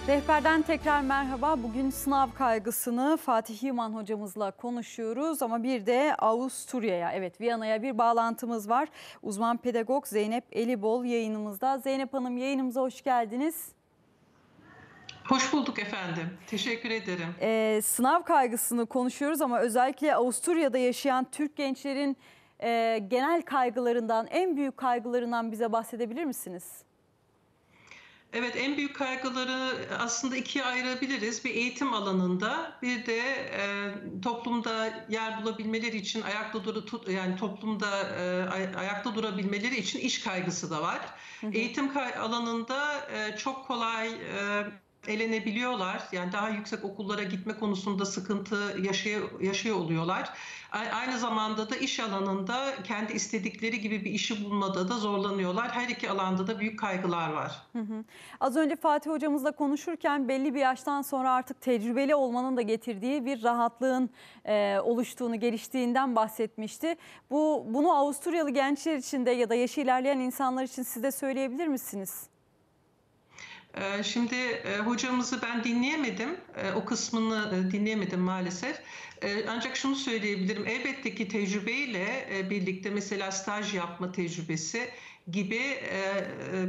S1: Rehberden tekrar merhaba. Bugün sınav kaygısını Fatih Yaman hocamızla konuşuyoruz ama bir de Avusturya'ya, evet Viyana'ya bir bağlantımız var. Uzman pedagog Zeynep Elibol yayınımızda. Zeynep Hanım yayınımıza hoş geldiniz.
S4: Hoş bulduk efendim. Teşekkür ederim.
S1: Ee, sınav kaygısını konuşuyoruz ama özellikle Avusturya'da yaşayan Türk gençlerin e, genel kaygılarından, en büyük kaygılarından bize bahsedebilir misiniz?
S4: Evet en büyük kaygıları aslında ikiye ayırabiliriz. Bir eğitim alanında bir de e, toplumda yer bulabilmeleri için ayakta duru tut, yani toplumda e, ay, ayakta durabilmeleri için iş kaygısı da var. Hı hı. Eğitim alanında e, çok kolay e, elenebiliyorlar. Yani daha yüksek okullara gitme konusunda sıkıntı yaşıyor, yaşıyor oluyorlar. Aynı zamanda da iş alanında kendi istedikleri gibi bir işi bulmada da zorlanıyorlar. Her iki alanda da büyük kaygılar var.
S1: Hı hı. Az önce Fatih hocamızla konuşurken belli bir yaştan sonra artık tecrübeli olmanın da getirdiği bir rahatlığın e, oluştuğunu, geliştiğinden bahsetmişti. Bu bunu Avusturyalı gençler için de ya da yaşı ilerleyen insanlar için siz de söyleyebilir
S4: misiniz? Ee, şimdi e, hocamızı ben dinleyemedim. E, o kısmını e, dinleyemedim maalesef. Ancak şunu söyleyebilirim. Elbette ki tecrübeyle birlikte mesela staj yapma tecrübesi gibi e,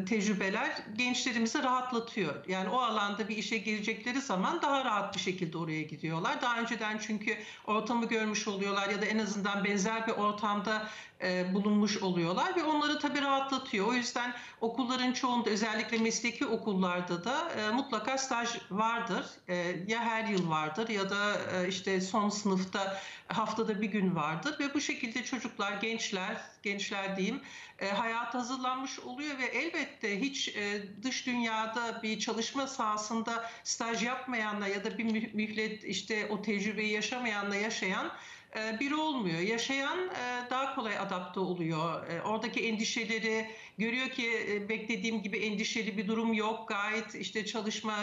S4: tecrübeler gençlerimizi rahatlatıyor. Yani o alanda bir işe girecekleri zaman daha rahat bir şekilde oraya gidiyorlar. Daha önceden çünkü ortamı görmüş oluyorlar ya da en azından benzer bir ortamda e, bulunmuş oluyorlar ve onları tabii rahatlatıyor. O yüzden okulların çoğunda özellikle mesleki okullarda da e, mutlaka staj vardır. E, ya her yıl vardır ya da e, işte son sınıfta haftada bir gün vardı ve bu şekilde çocuklar, gençler, gençler diyeyim e, hayata hazırlanmış oluyor ve elbette hiç e, dış dünyada bir çalışma sahasında staj yapmayanla ya da bir mühlet işte o tecrübeyi yaşamayanla yaşayan ee, biri olmuyor. Yaşayan e, daha kolay adapte oluyor. E, oradaki endişeleri görüyor ki e, beklediğim gibi endişeli bir durum yok. Gayet işte çalışma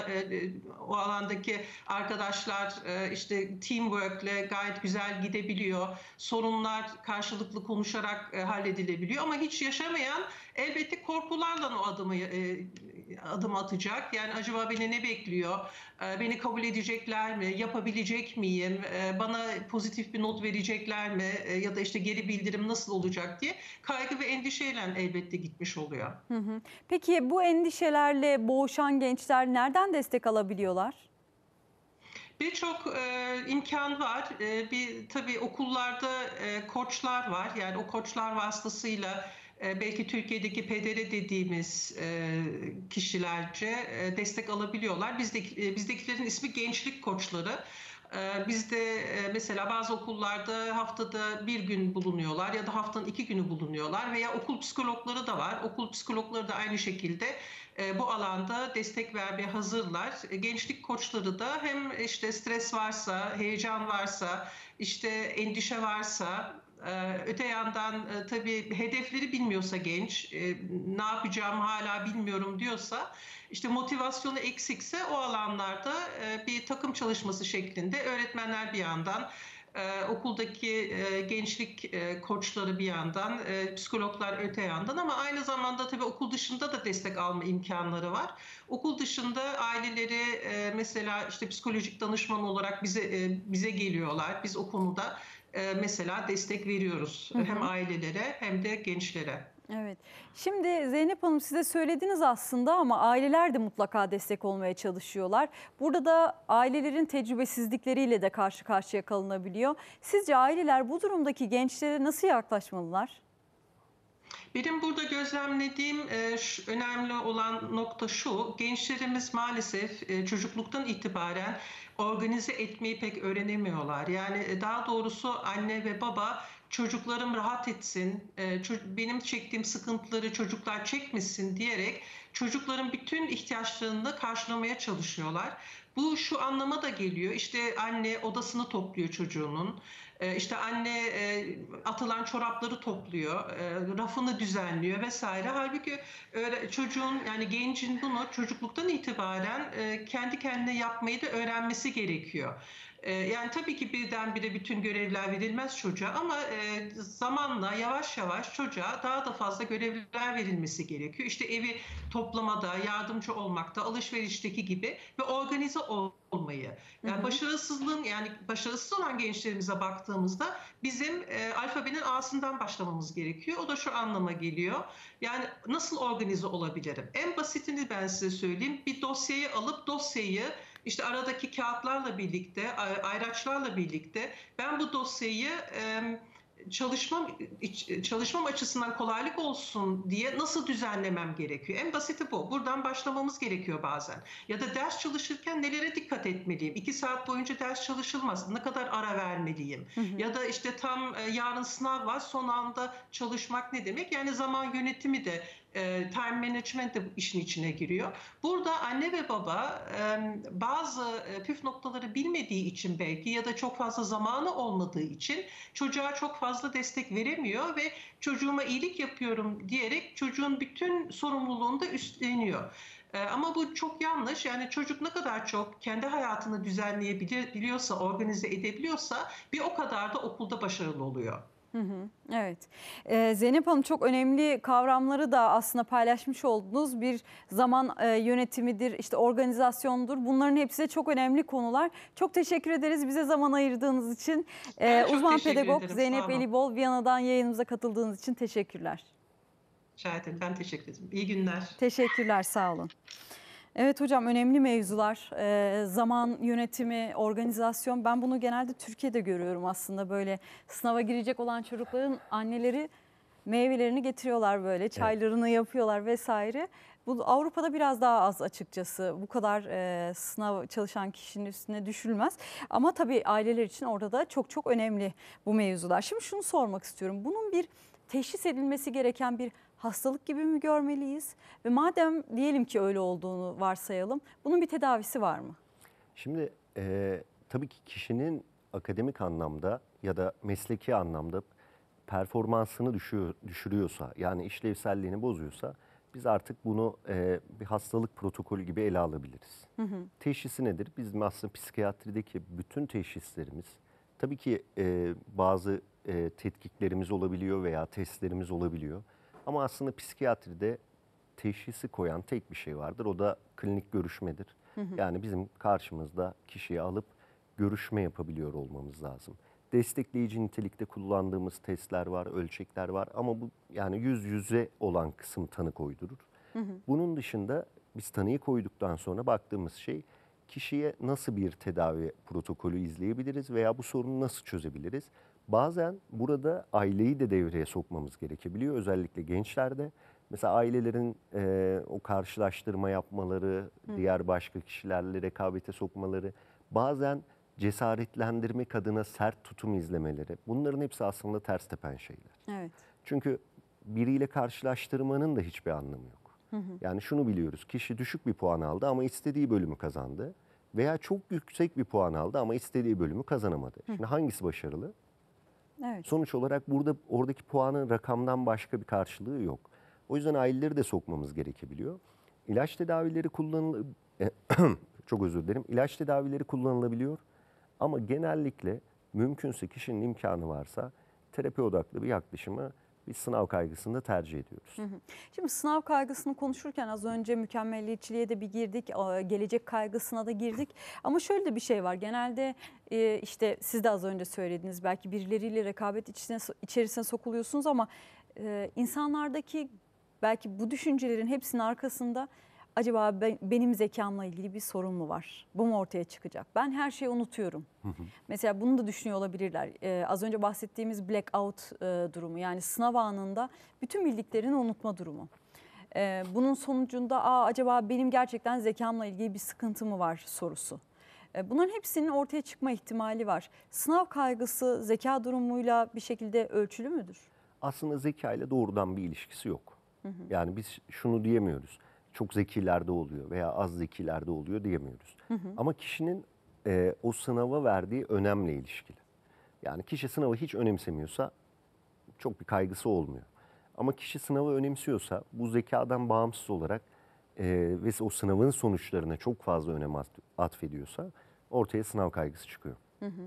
S4: o alandaki arkadaşlar işte teamwork'le gayet güzel gidebiliyor. Sorunlar karşılıklı konuşarak halledilebiliyor ama hiç yaşamayan elbette korkularla o adımı e, adım atacak. Yani acaba beni ne bekliyor? E, beni kabul edecekler mi? Yapabilecek miyim? E, bana pozitif bir not verecekler mi? E, ya da işte geri bildirim nasıl olacak diye kaygı ve endişeyle elbette gitmiş oluyor.
S1: Hı hı. Peki bu endişelerle boğuşan gençler nereden destek alabiliyorlar?
S4: Birçok e, imkan var. E, bir tabii okullarda e, koçlar var. Yani o koçlar vasıtasıyla e, belki Türkiye'deki PDR dediğimiz e, kişilerce e, destek alabiliyorlar. Bizdeki, bizdekilerin ismi gençlik koçları. Bizde mesela bazı okullarda haftada bir gün bulunuyorlar ya da haftanın iki günü bulunuyorlar veya okul psikologları da var. Okul psikologları da aynı şekilde bu alanda destek vermeye hazırlar. Gençlik koçları da hem işte stres varsa, heyecan varsa, işte endişe varsa ee, öte yandan e, tabii hedefleri bilmiyorsa genç, e, ne yapacağım hala bilmiyorum diyorsa, işte motivasyonu eksikse o alanlarda e, bir takım çalışması şeklinde öğretmenler bir yandan, okuldaki gençlik koçları bir yandan, psikologlar öte yandan ama aynı zamanda tabii okul dışında da destek alma imkanları var. Okul dışında aileleri mesela işte psikolojik danışman olarak bize bize geliyorlar. Biz o konuda e, mesela destek veriyoruz. Hı hı. Hem ailelere hem de gençlere.
S1: Evet. Şimdi Zeynep Hanım size söylediniz aslında ama aileler de mutlaka destek olmaya çalışıyorlar. Burada da ailelerin tecrübesizlikleriyle de karşı karşıya kalınabiliyor. Sizce aileler bu durumdaki gençlere nasıl yaklaşmalılar?
S4: Benim burada gözlemlediğim e, önemli olan nokta şu, gençlerimiz maalesef e, çocukluktan itibaren organize etmeyi pek öğrenemiyorlar. Yani e, daha doğrusu anne ve baba çocuklarım rahat etsin, e, benim çektiğim sıkıntıları çocuklar çekmesin diyerek çocukların bütün ihtiyaçlarını karşılamaya çalışıyorlar. Bu şu anlama da geliyor. İşte anne odasını topluyor çocuğunun. E, işte anne e, atılan çorapları topluyor, e, rafını düzenliyor vesaire. Halbuki öyle, çocuğun yani gencin bunu çocukluktan itibaren e, kendi kendine yapmayı da öğrenmesi gerekiyor. Ee, yani tabii ki birdenbire bütün görevler verilmez çocuğa ama e, zamanla yavaş yavaş çocuğa daha da fazla görevler verilmesi gerekiyor. İşte evi toplamada, yardımcı olmakta, alışverişteki gibi ve organize olmayı. Yani başarısızlığın yani başarısız olan gençlerimize baktığımızda bizim e, alfabenin A'sından başlamamız gerekiyor. O da şu anlama geliyor. Yani nasıl organize olabilirim? En basitini ben size söyleyeyim. Bir dosyayı alıp dosyayı işte aradaki kağıtlarla birlikte, ayraçlarla birlikte ben bu dosyayı çalışmam çalışmam açısından kolaylık olsun diye nasıl düzenlemem gerekiyor? En basiti bu. Buradan başlamamız gerekiyor bazen. Ya da ders çalışırken nelere dikkat etmeliyim? İki saat boyunca ders çalışılmaz. Ne kadar ara vermeliyim? Hı hı. Ya da işte tam e, yarın sınav var. Son anda çalışmak ne demek? Yani zaman yönetimi de e, time management de işin içine giriyor. Burada anne ve baba e, bazı e, püf noktaları bilmediği için belki ya da çok fazla zamanı olmadığı için çocuğa çok fazla destek veremiyor ve çocuğuma iyilik yapıyorum diyerek çocuğun bütün sorumluluğunu da üstleniyor. Ama bu çok yanlış. Yani çocuk ne kadar çok kendi hayatını düzenleyebiliyorsa, organize edebiliyorsa bir o kadar da okulda başarılı oluyor
S1: evet. Ee, Zeynep Hanım çok önemli kavramları da aslında paylaşmış oldunuz. Bir zaman e, yönetimidir, işte organizasyondur. Bunların hepsi çok önemli konular. Çok teşekkür ederiz bize zaman ayırdığınız için. Ee, çok uzman pedagog ederim, Zeynep Elibol Viyana'dan yayınımıza katıldığınız için teşekkürler.
S4: Şayet ben teşekkür ederim. İyi günler.
S1: Teşekkürler, sağ olun. Evet hocam önemli mevzular. E, zaman yönetimi, organizasyon. Ben bunu genelde Türkiye'de görüyorum aslında böyle sınava girecek olan çocukların anneleri meyvelerini getiriyorlar böyle, çaylarını yapıyorlar vesaire. Bu Avrupa'da biraz daha az açıkçası. Bu kadar e, sınav çalışan kişinin üstüne düşülmez. Ama tabii aileler için orada da çok çok önemli bu mevzular. Şimdi şunu sormak istiyorum. Bunun bir teşhis edilmesi gereken bir hastalık gibi mi görmeliyiz? Ve madem diyelim ki öyle olduğunu varsayalım, bunun bir tedavisi var mı?
S2: Şimdi e, tabii ki kişinin akademik anlamda ya da mesleki anlamda performansını düşüyor, düşürüyorsa yani işlevselliğini bozuyorsa biz artık bunu e, bir hastalık protokolü gibi ele alabiliriz. Hı hı. Teşhisi nedir? Bizim aslında psikiyatrideki bütün teşhislerimiz tabii ki e, bazı e, tetkiklerimiz olabiliyor veya testlerimiz olabiliyor. Ama aslında psikiyatride teşhisi koyan tek bir şey vardır. O da klinik görüşmedir. Hı hı. Yani bizim karşımızda kişiyi alıp görüşme yapabiliyor olmamız lazım. Destekleyici nitelikte kullandığımız testler var, ölçekler var ama bu yani yüz yüze olan kısım tanı koydurur. Hı hı. Bunun dışında biz tanıyı koyduktan sonra baktığımız şey kişiye nasıl bir tedavi protokolü izleyebiliriz veya bu sorunu nasıl çözebiliriz? Bazen burada aileyi de devreye sokmamız gerekebiliyor. Özellikle gençlerde. Mesela ailelerin e, o karşılaştırma yapmaları, Hı. diğer başka kişilerle rekabete sokmaları, bazen cesaretlendirmek adına sert tutum izlemeleri. Bunların hepsi aslında ters tepen şeyler. Evet. Çünkü biriyle karşılaştırmanın da hiçbir anlamı yok. Hı hı. Yani şunu biliyoruz, kişi düşük bir puan aldı ama istediği bölümü kazandı. Veya çok yüksek bir puan aldı ama istediği bölümü kazanamadı. Hı. Şimdi hangisi başarılı? Evet. Sonuç olarak burada oradaki puanın rakamdan başka bir karşılığı yok. O yüzden aileleri de sokmamız gerekebiliyor. İlaç tedavileri kullanıl e, çok özür dilerim. İlaç tedavileri kullanılabiliyor ama genellikle mümkünse kişinin imkanı varsa terapi odaklı bir yaklaşımı bir sınav kaygısını da tercih ediyoruz.
S1: Şimdi sınav kaygısını konuşurken az önce mükemmelliyetçiliğe de bir girdik, gelecek kaygısına da girdik. Ama şöyle de bir şey var. Genelde e, işte siz de az önce söylediniz belki birileriyle rekabet içine, içerisine sokuluyorsunuz ama e, insanlardaki belki bu düşüncelerin hepsinin arkasında acaba ben, benim zekamla ilgili bir sorun mu var? Bu mu ortaya çıkacak? Ben her şeyi unutuyorum. Mesela bunu da düşünüyor olabilirler. Ee, az önce bahsettiğimiz blackout e, durumu yani sınav anında bütün bildiklerini unutma durumu. Ee, bunun sonucunda Aa, acaba benim gerçekten zekamla ilgili bir sıkıntı mı var sorusu. Ee, bunların hepsinin ortaya çıkma ihtimali var. Sınav kaygısı zeka durumuyla bir şekilde ölçülü müdür?
S2: Aslında zeka ile doğrudan bir ilişkisi yok. Yani biz şunu diyemiyoruz çok zekilerde oluyor veya az zekilerde oluyor diyemiyoruz. Hı hı. Ama kişinin e, o sınava verdiği önemle ilişkili. Yani kişi sınavı hiç önemsemiyorsa çok bir kaygısı olmuyor. Ama kişi sınavı önemsiyorsa bu zekadan bağımsız olarak e, ve o sınavın sonuçlarına çok fazla önem atfediyorsa ortaya sınav kaygısı çıkıyor.
S1: Hı hı.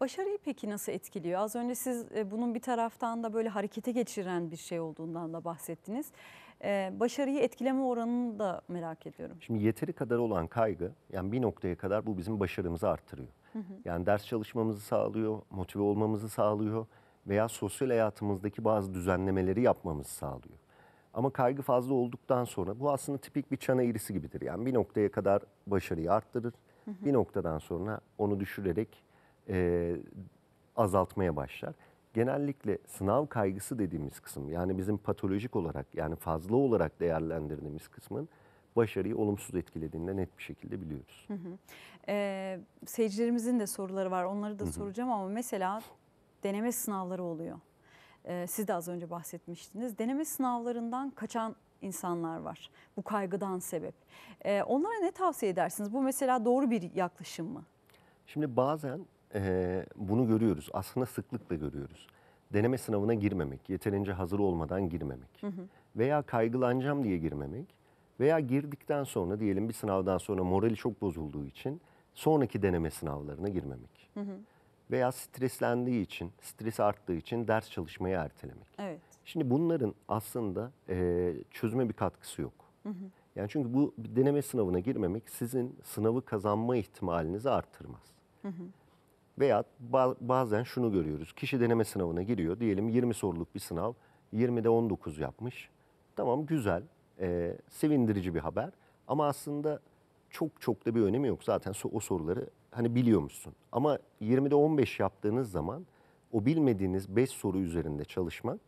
S1: Başarıyı peki nasıl etkiliyor? Az önce siz e, bunun bir taraftan da böyle harekete geçiren bir şey olduğundan da bahsettiniz. Ee, başarıyı etkileme oranını da merak ediyorum.
S2: Şimdi yeteri kadar olan kaygı yani bir noktaya kadar bu bizim başarımızı arttırıyor. Yani ders çalışmamızı sağlıyor, motive olmamızı sağlıyor veya sosyal hayatımızdaki bazı düzenlemeleri yapmamızı sağlıyor. Ama kaygı fazla olduktan sonra bu aslında tipik bir çana eğrisi gibidir. Yani bir noktaya kadar başarıyı arttırır. Bir noktadan sonra onu düşürerek e, azaltmaya başlar genellikle sınav kaygısı dediğimiz kısım yani bizim patolojik olarak yani fazla olarak değerlendirdiğimiz kısmın başarıyı olumsuz etkilediğinde net bir şekilde biliyoruz.
S1: Hı hı. Ee, seyircilerimizin de soruları var onları da hı hı. soracağım ama mesela deneme sınavları oluyor. Ee, siz de az önce bahsetmiştiniz. Deneme sınavlarından kaçan insanlar var bu kaygıdan sebep. Ee, onlara ne tavsiye edersiniz? Bu mesela doğru bir yaklaşım mı?
S2: Şimdi bazen e, bunu görüyoruz. Aslında sıklıkla görüyoruz. Deneme sınavına girmemek, yeterince hazır olmadan girmemek hı hı. veya kaygılanacağım diye girmemek veya girdikten sonra diyelim bir sınavdan sonra morali çok bozulduğu için sonraki deneme sınavlarına girmemek. Hı hı. Veya streslendiği için, stres arttığı için ders çalışmayı ertelemek. Evet. Şimdi bunların aslında e, çözüme bir katkısı yok. Hı hı. Yani çünkü bu deneme sınavına girmemek sizin sınavı kazanma ihtimalinizi arttırmaz. Hı hı. Veya bazen şunu görüyoruz. Kişi deneme sınavına giriyor. Diyelim 20 soruluk bir sınav. 20'de 19 yapmış. Tamam güzel, e, sevindirici bir haber. Ama aslında çok çok da bir önemi yok. Zaten o soruları hani biliyormuşsun. Ama 20'de 15 yaptığınız zaman o bilmediğiniz 5 soru üzerinde çalışmak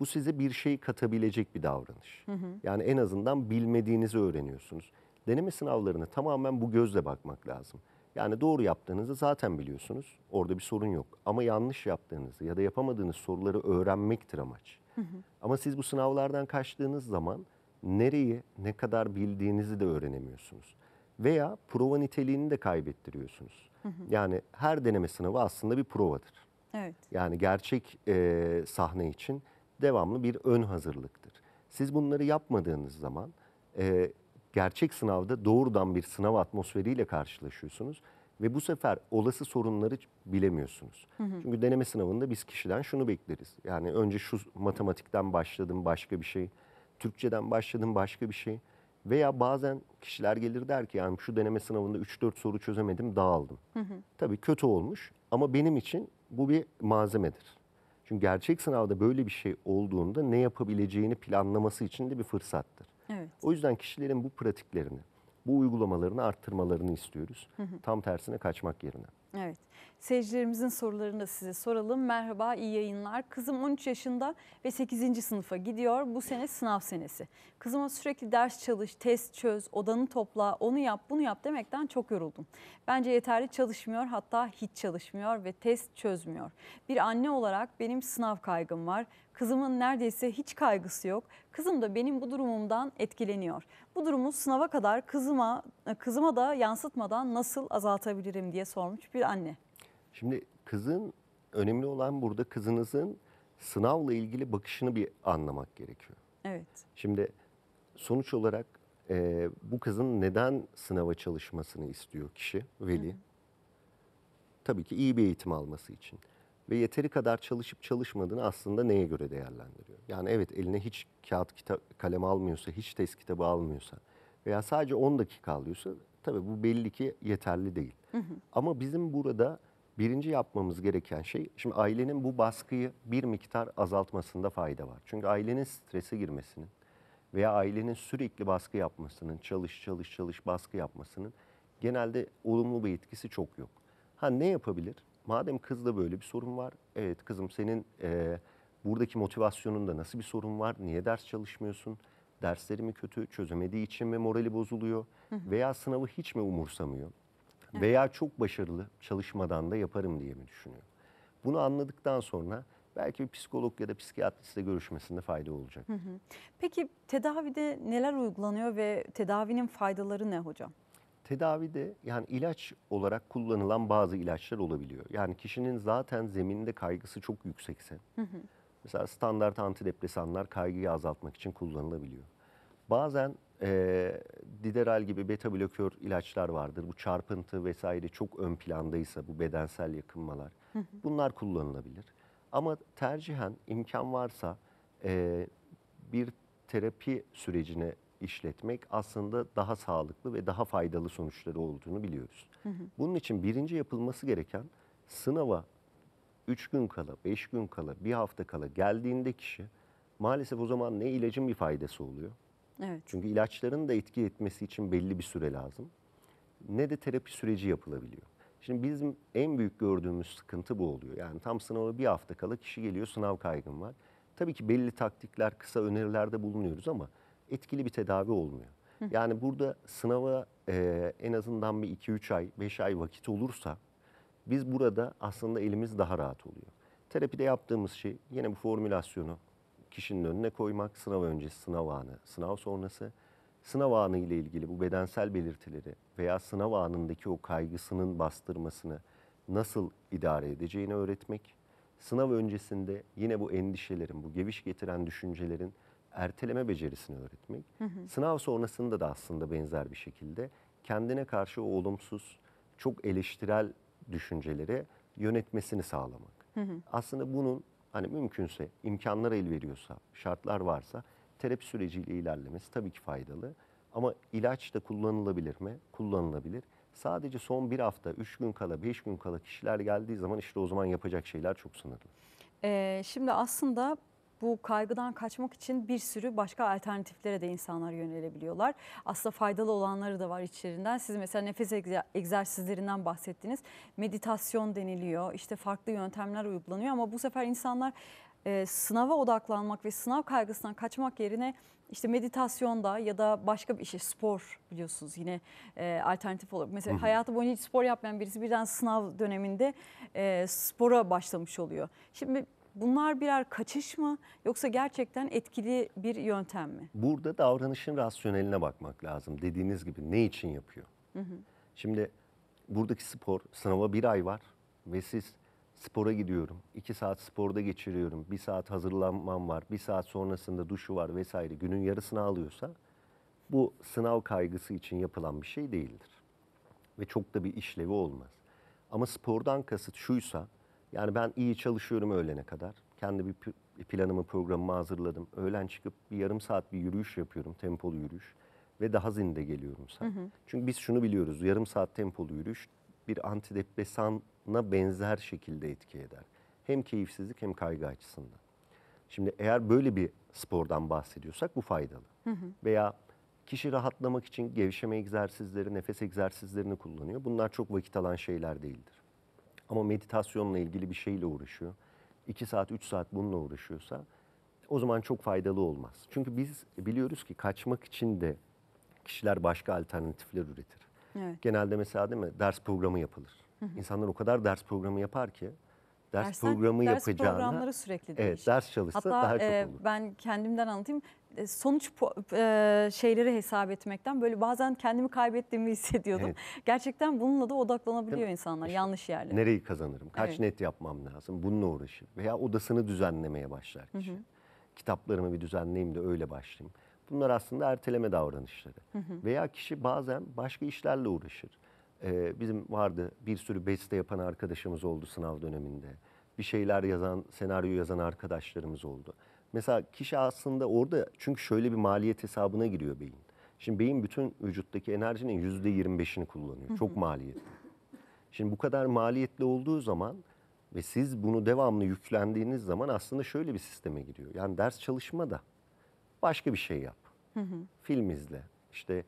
S2: bu size bir şey katabilecek bir davranış. Hı hı. Yani en azından bilmediğinizi öğreniyorsunuz. Deneme sınavlarını tamamen bu gözle bakmak lazım. Yani doğru yaptığınızı zaten biliyorsunuz. Orada bir sorun yok. Ama yanlış yaptığınızı ya da yapamadığınız soruları öğrenmektir amaç. Hı hı. Ama siz bu sınavlardan kaçtığınız zaman nereyi, ne kadar bildiğinizi de öğrenemiyorsunuz. Veya prova niteliğini de kaybettiriyorsunuz. Hı hı. Yani her deneme sınavı aslında bir provadır. Evet. Yani gerçek e, sahne için devamlı bir ön hazırlıktır. Siz bunları yapmadığınız zaman e, gerçek sınavda doğrudan bir sınav atmosferiyle karşılaşıyorsunuz ve bu sefer olası sorunları bilemiyorsunuz. Hı hı. Çünkü deneme sınavında biz kişiden şunu bekleriz. Yani önce şu matematikten başladım başka bir şey, Türkçeden başladım başka bir şey veya bazen kişiler gelir der ki yani şu deneme sınavında 3-4 soru çözemedim dağıldım. Hı hı. Tabii kötü olmuş ama benim için bu bir malzemedir. Çünkü gerçek sınavda böyle bir şey olduğunda ne yapabileceğini planlaması için de bir fırsattır. Evet. O yüzden kişilerin bu pratiklerini, bu uygulamalarını arttırmalarını istiyoruz. Hı hı. Tam tersine kaçmak yerine.
S1: Evet. Seyircilerimizin sorularını da size soralım. Merhaba, iyi yayınlar. Kızım 13 yaşında ve 8. sınıfa gidiyor. Bu sene sınav senesi. Kızıma sürekli ders çalış, test çöz, odanı topla, onu yap, bunu yap demekten çok yoruldum. Bence yeterli çalışmıyor, hatta hiç çalışmıyor ve test çözmüyor. Bir anne olarak benim sınav kaygım var. Kızımın neredeyse hiç kaygısı yok. Kızım da benim bu durumumdan etkileniyor. Bu durumu sınava kadar kızıma kızıma da yansıtmadan nasıl azaltabilirim diye sormuş bir anne.
S2: Şimdi kızın önemli olan burada kızınızın sınavla ilgili bakışını bir anlamak gerekiyor. Evet. Şimdi sonuç olarak e, bu kızın neden sınava çalışmasını istiyor kişi, veli? Hı hı. Tabii ki iyi bir eğitim alması için. Ve yeteri kadar çalışıp çalışmadığını aslında neye göre değerlendiriyor? Yani evet eline hiç kağıt kitap, kalem almıyorsa, hiç test kitabı almıyorsa veya sadece 10 dakika alıyorsa tabii bu belli ki yeterli değil. Hı hı. Ama bizim burada birinci yapmamız gereken şey, şimdi ailenin bu baskıyı bir miktar azaltmasında fayda var. Çünkü ailenin strese girmesinin veya ailenin sürekli baskı yapmasının, çalış çalış çalış baskı yapmasının genelde olumlu bir etkisi çok yok. Ha ne yapabilir? Madem kızda böyle bir sorun var, evet kızım senin e, buradaki motivasyonunda nasıl bir sorun var, niye ders çalışmıyorsun, dersleri mi kötü, çözemediği için mi morali bozuluyor hı hı. veya sınavı hiç mi umursamıyor? Veya çok başarılı çalışmadan da yaparım diye mi düşünüyor? Bunu anladıktan sonra belki bir psikolog ya da psikiyatristle görüşmesinde fayda olacak.
S1: Hı hı. Peki tedavide neler uygulanıyor ve tedavinin faydaları ne hocam?
S2: Tedavide yani ilaç olarak kullanılan bazı ilaçlar olabiliyor. Yani kişinin zaten zeminde kaygısı çok yüksekse. Hı hı. Mesela standart antidepresanlar kaygıyı azaltmak için kullanılabiliyor. Bazen e, dideral gibi beta blokör ilaçlar vardır. Bu çarpıntı vesaire çok ön plandaysa bu bedensel yakınmalar bunlar kullanılabilir. Ama tercihen imkan varsa e, bir terapi sürecine işletmek aslında daha sağlıklı ve daha faydalı sonuçları olduğunu biliyoruz. Bunun için birinci yapılması gereken sınava 3 gün kala, 5 gün kala, 1 hafta kala geldiğinde kişi maalesef o zaman ne ilacın bir faydası oluyor Evet. Çünkü ilaçların da etki etmesi için belli bir süre lazım. Ne de terapi süreci yapılabiliyor. Şimdi bizim en büyük gördüğümüz sıkıntı bu oluyor. Yani tam sınava bir hafta kala kişi geliyor sınav kaygın var. Tabii ki belli taktikler, kısa önerilerde bulunuyoruz ama etkili bir tedavi olmuyor. Hı. Yani burada sınava e, en azından bir 2-3 ay, 5 ay vakit olursa biz burada aslında elimiz daha rahat oluyor. Terapide yaptığımız şey yine bu formülasyonu kişinin önüne koymak, sınav öncesi sınav anı, sınav sonrası, sınav anı ile ilgili bu bedensel belirtileri veya sınav anındaki o kaygısının bastırmasını nasıl idare edeceğini öğretmek, sınav öncesinde yine bu endişelerin, bu geviş getiren düşüncelerin erteleme becerisini öğretmek, hı hı. sınav sonrasında da aslında benzer bir şekilde kendine karşı o olumsuz, çok eleştirel düşünceleri yönetmesini sağlamak. Hı hı. Aslında bunun hani mümkünse, imkanlar el veriyorsa, şartlar varsa terapi süreciyle ilerlemesi tabii ki faydalı. Ama ilaç da kullanılabilir mi? Kullanılabilir. Sadece son bir hafta, üç gün kala, beş gün kala kişiler geldiği zaman işte o zaman yapacak şeyler çok sınırlı.
S1: Ee, şimdi aslında bu kaygıdan kaçmak için bir sürü başka alternatiflere de insanlar yönelebiliyorlar. Aslında faydalı olanları da var içlerinden. Siz mesela nefes egzersizlerinden bahsettiniz. Meditasyon deniliyor. İşte farklı yöntemler uygulanıyor ama bu sefer insanlar e, sınava odaklanmak ve sınav kaygısından kaçmak yerine işte meditasyonda ya da başka bir işe spor biliyorsunuz yine e, alternatif olarak. Mesela hı hı. hayatı boyunca hiç spor yapmayan birisi birden sınav döneminde e, spora başlamış oluyor. Şimdi Bunlar birer kaçış mı yoksa gerçekten etkili bir yöntem mi?
S2: Burada davranışın rasyoneline bakmak lazım. Dediğiniz gibi ne için yapıyor? Hı hı. Şimdi buradaki spor sınava bir ay var ve siz spora gidiyorum, iki saat sporda geçiriyorum, bir saat hazırlanmam var, bir saat sonrasında duşu var vesaire günün yarısını alıyorsa bu sınav kaygısı için yapılan bir şey değildir. Ve çok da bir işlevi olmaz. Ama spordan kasıt şuysa yani ben iyi çalışıyorum öğlene kadar. Kendi bir planımı, programımı hazırladım. Öğlen çıkıp bir yarım saat bir yürüyüş yapıyorum, tempolu yürüyüş. Ve daha zinde geliyorum sen. Hı hı. Çünkü biz şunu biliyoruz, yarım saat tempolu yürüyüş bir antidepresana benzer şekilde etki eder. Hem keyifsizlik hem kaygı açısından. Şimdi eğer böyle bir spordan bahsediyorsak bu faydalı. Hı hı. Veya kişi rahatlamak için gevşeme egzersizleri, nefes egzersizlerini kullanıyor. Bunlar çok vakit alan şeyler değildir ama meditasyonla ilgili bir şeyle uğraşıyor. 2 saat, 3 saat bununla uğraşıyorsa o zaman çok faydalı olmaz. Çünkü biz biliyoruz ki kaçmak için de kişiler başka alternatifler üretir. Evet. Genelde mesela değil mi ders programı yapılır. Hı hı. İnsanlar o kadar ders programı yapar ki ders Dersen, programı yapacağına ders programları sürekli değişir. Evet, ders çalışsa Hatta, daha çok e, olur.
S1: Hatta ben kendimden anlatayım. E, sonuç e, şeyleri hesap etmekten böyle bazen kendimi kaybettiğimi hissediyordum. Evet. Gerçekten bununla da odaklanabiliyor insanlar işte, yanlış
S3: yerlere. Nereyi
S2: kazanırım? Kaç evet. net yapmam lazım? Bununla uğraşır. Veya odasını düzenlemeye başlar kişi. Hı hı. Kitaplarımı bir düzenleyeyim de öyle başlayayım. Bunlar aslında erteleme davranışları. Hı hı. Veya kişi bazen başka işlerle uğraşır. Ee, bizim vardı bir sürü beste yapan arkadaşımız oldu sınav döneminde. Bir şeyler yazan, senaryo yazan arkadaşlarımız oldu. Mesela kişi aslında orada çünkü şöyle bir maliyet hesabına giriyor beyin. Şimdi beyin bütün vücuttaki enerjinin yüzde %25'ini kullanıyor. Çok maliyetli. Şimdi bu kadar maliyetli olduğu zaman ve siz bunu devamlı yüklendiğiniz zaman aslında şöyle bir sisteme giriyor. Yani ders çalışma da başka bir şey yap. Hı hı. Film izle. İşte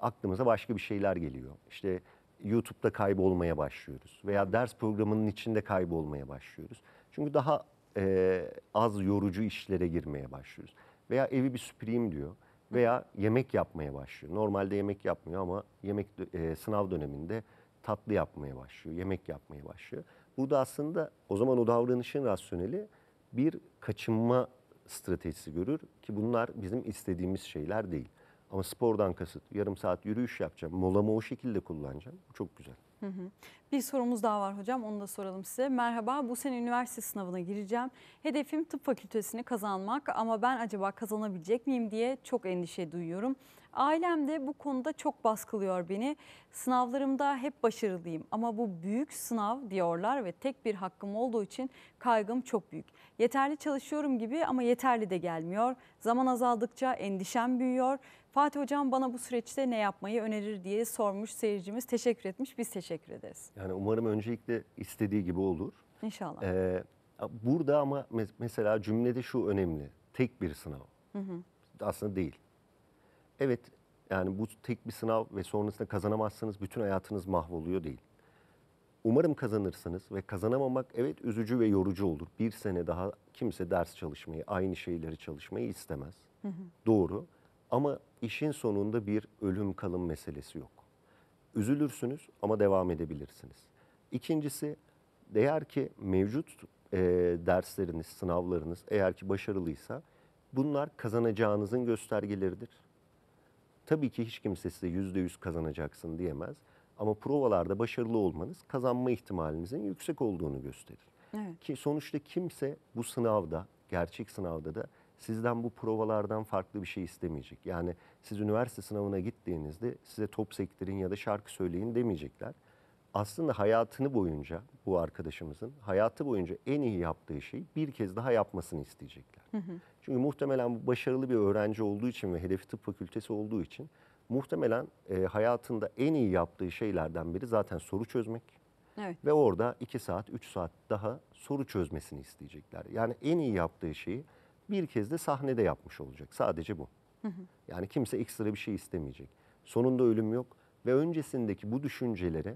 S2: aklımıza başka bir şeyler geliyor. İşte YouTube'da kaybolmaya başlıyoruz veya ders programının içinde kaybolmaya başlıyoruz. Çünkü daha e, az yorucu işlere girmeye başlıyoruz. Veya evi bir süpüreyim diyor veya yemek yapmaya başlıyor. Normalde yemek yapmıyor ama yemek e, sınav döneminde tatlı yapmaya başlıyor, yemek yapmaya başlıyor. Burada aslında o zaman o davranışın rasyoneli bir kaçınma stratejisi görür ki bunlar bizim istediğimiz şeyler değil. Ama spordan kasıt yarım saat yürüyüş yapacağım, molamı o şekilde kullanacağım. Bu çok güzel.
S1: Hı hı. Bir sorumuz daha var hocam onu da soralım size. Merhaba bu sene üniversite sınavına gireceğim. Hedefim tıp fakültesini kazanmak ama ben acaba kazanabilecek miyim diye çok endişe duyuyorum. Ailem de bu konuda çok baskılıyor beni. Sınavlarımda hep başarılıyım ama bu büyük sınav diyorlar ve tek bir hakkım olduğu için kaygım çok büyük. Yeterli çalışıyorum gibi ama yeterli de gelmiyor. Zaman azaldıkça endişem büyüyor Fatih Hocam bana bu süreçte ne yapmayı önerir diye sormuş seyircimiz. Teşekkür etmiş. Biz teşekkür ederiz.
S2: Yani umarım öncelikle istediği gibi olur. İnşallah. Ee, burada ama mesela cümlede şu önemli. Tek bir sınav. Hı hı. Aslında değil. Evet yani bu tek bir sınav ve sonrasında kazanamazsanız bütün hayatınız mahvoluyor değil. Umarım kazanırsınız ve kazanamamak evet üzücü ve yorucu olur. Bir sene daha kimse ders çalışmayı, aynı şeyleri çalışmayı istemez. Hı hı. Doğru ama işin sonunda bir ölüm kalım meselesi yok. Üzülürsünüz ama devam edebilirsiniz. İkincisi eğer ki mevcut e, dersleriniz, sınavlarınız eğer ki başarılıysa bunlar kazanacağınızın göstergeleridir. Tabii ki hiç kimse size yüzde yüz kazanacaksın diyemez. Ama provalarda başarılı olmanız kazanma ihtimalinizin yüksek olduğunu gösterir. Evet. Ki sonuçta kimse bu sınavda, gerçek sınavda da sizden bu provalardan farklı bir şey istemeyecek. Yani siz üniversite sınavına gittiğinizde size top sektirin ya da şarkı söyleyin demeyecekler. Aslında hayatını boyunca bu arkadaşımızın hayatı boyunca en iyi yaptığı şeyi bir kez daha yapmasını isteyecekler. Hı hı. Çünkü muhtemelen bu başarılı bir öğrenci olduğu için ve hedefi tıp fakültesi olduğu için muhtemelen e, hayatında en iyi yaptığı şeylerden biri zaten soru çözmek. Evet. Ve orada 2 saat, 3 saat daha soru çözmesini isteyecekler. Yani en iyi yaptığı şeyi bir kez de sahnede yapmış olacak. Sadece bu. Hı hı. Yani kimse ekstra bir şey istemeyecek. Sonunda ölüm yok ve öncesindeki bu düşüncelere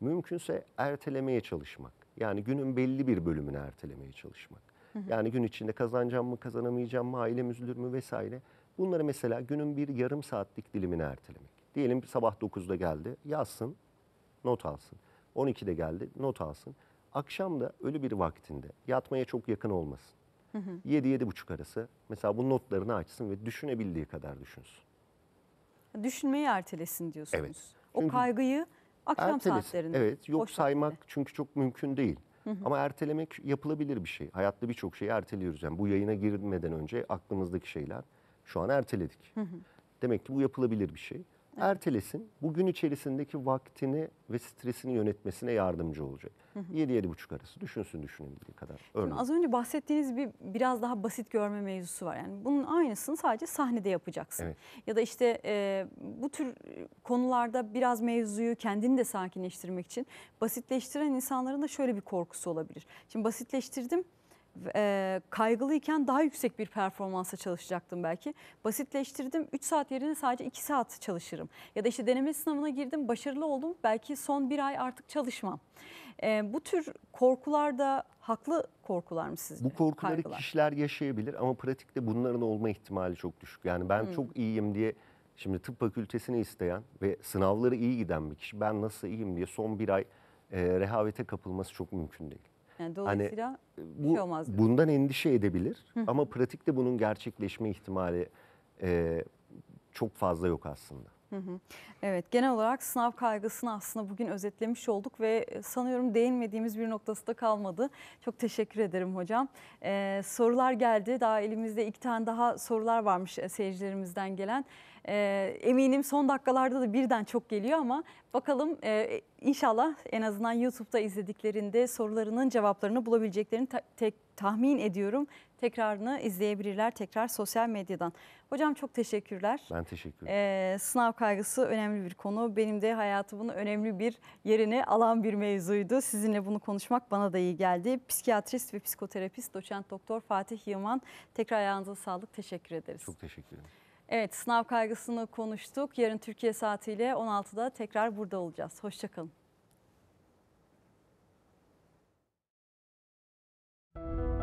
S2: mümkünse ertelemeye çalışmak. Yani günün belli bir bölümünü ertelemeye çalışmak. Hı hı. Yani gün içinde kazanacağım mı, kazanamayacağım mı, ailem üzülür mü vesaire. Bunları mesela günün bir yarım saatlik dilimini ertelemek. Diyelim sabah 9'da geldi, yazsın, not alsın. 12'de geldi, not alsın. Akşam da ölü bir vaktinde, yatmaya çok yakın olmasın. 7-7,5 arası. Mesela bu notlarını açsın ve düşünebildiği kadar düşünsün.
S1: Düşünmeyi ertelesin diyorsunuz.
S2: Evet. Çünkü o
S1: kaygıyı akşam ertelesin. saatlerinde.
S2: Evet yok saymak saatinde. çünkü çok mümkün değil. Ama ertelemek yapılabilir bir şey. Hayatta birçok şeyi erteliyoruz. Yani bu yayına girmeden önce aklımızdaki şeyler şu an erteledik. Demek ki bu yapılabilir bir şey. Evet. Ertelesin. Bu içerisindeki vaktini ve stresini yönetmesine yardımcı olacak. 7-7,5 arası düşünsün düşünebildiği kadar. Şimdi az
S1: önce bahsettiğiniz bir biraz daha basit görme mevzusu var. Yani bunun aynısını sadece sahnede yapacaksın. Evet. Ya da işte e, bu tür konularda biraz mevzuyu kendini de sakinleştirmek için basitleştiren insanların da şöyle bir korkusu olabilir. Şimdi basitleştirdim e, kaygılıyken daha yüksek bir performansa çalışacaktım belki. Basitleştirdim 3 saat yerine sadece 2 saat çalışırım. Ya da işte deneme sınavına girdim başarılı oldum belki son bir ay artık çalışmam. E, bu tür korkular da haklı korkular mı sizce? Bu korkuları kaygılar?
S2: kişiler yaşayabilir ama pratikte bunların olma ihtimali çok düşük. Yani ben hmm. çok iyiyim diye şimdi tıp fakültesini isteyen ve sınavları iyi giden bir kişi ben nasıl iyiyim diye son bir ay e, rehavete kapılması çok mümkün değil.
S3: Yani hani, dolayısıyla hani,
S2: bu, şey olmaz. Gibi. Bundan endişe edebilir ama pratikte bunun gerçekleşme ihtimali e, çok fazla yok aslında.
S1: Evet genel olarak sınav kaygısını aslında bugün özetlemiş olduk ve e, sanıyorum değinmediğimiz bir noktası da kalmadı. Çok teşekkür ederim hocam. Ee, sorular geldi daha elimizde iki tane daha sorular varmış e, seyircilerimizden gelen. E, eminim son dakikalarda da birden çok geliyor ama bakalım e, inşallah en azından YouTube'da izlediklerinde sorularının cevaplarını bulabileceklerini ta tek tahmin ediyorum. Tekrarını izleyebilirler tekrar sosyal medyadan. Hocam çok teşekkürler. Ben teşekkür ederim. Ee, sınav kaygısı önemli bir konu. Benim de hayatımın önemli bir yerini alan bir mevzuydu. Sizinle bunu konuşmak bana da iyi geldi. Psikiyatrist ve psikoterapist doçent doktor Fatih Yaman. tekrar ayağınıza sağlık. Teşekkür ederiz. Çok teşekkür ederim. Evet sınav kaygısını konuştuk. Yarın Türkiye saatiyle 16'da tekrar burada olacağız. Hoşçakalın.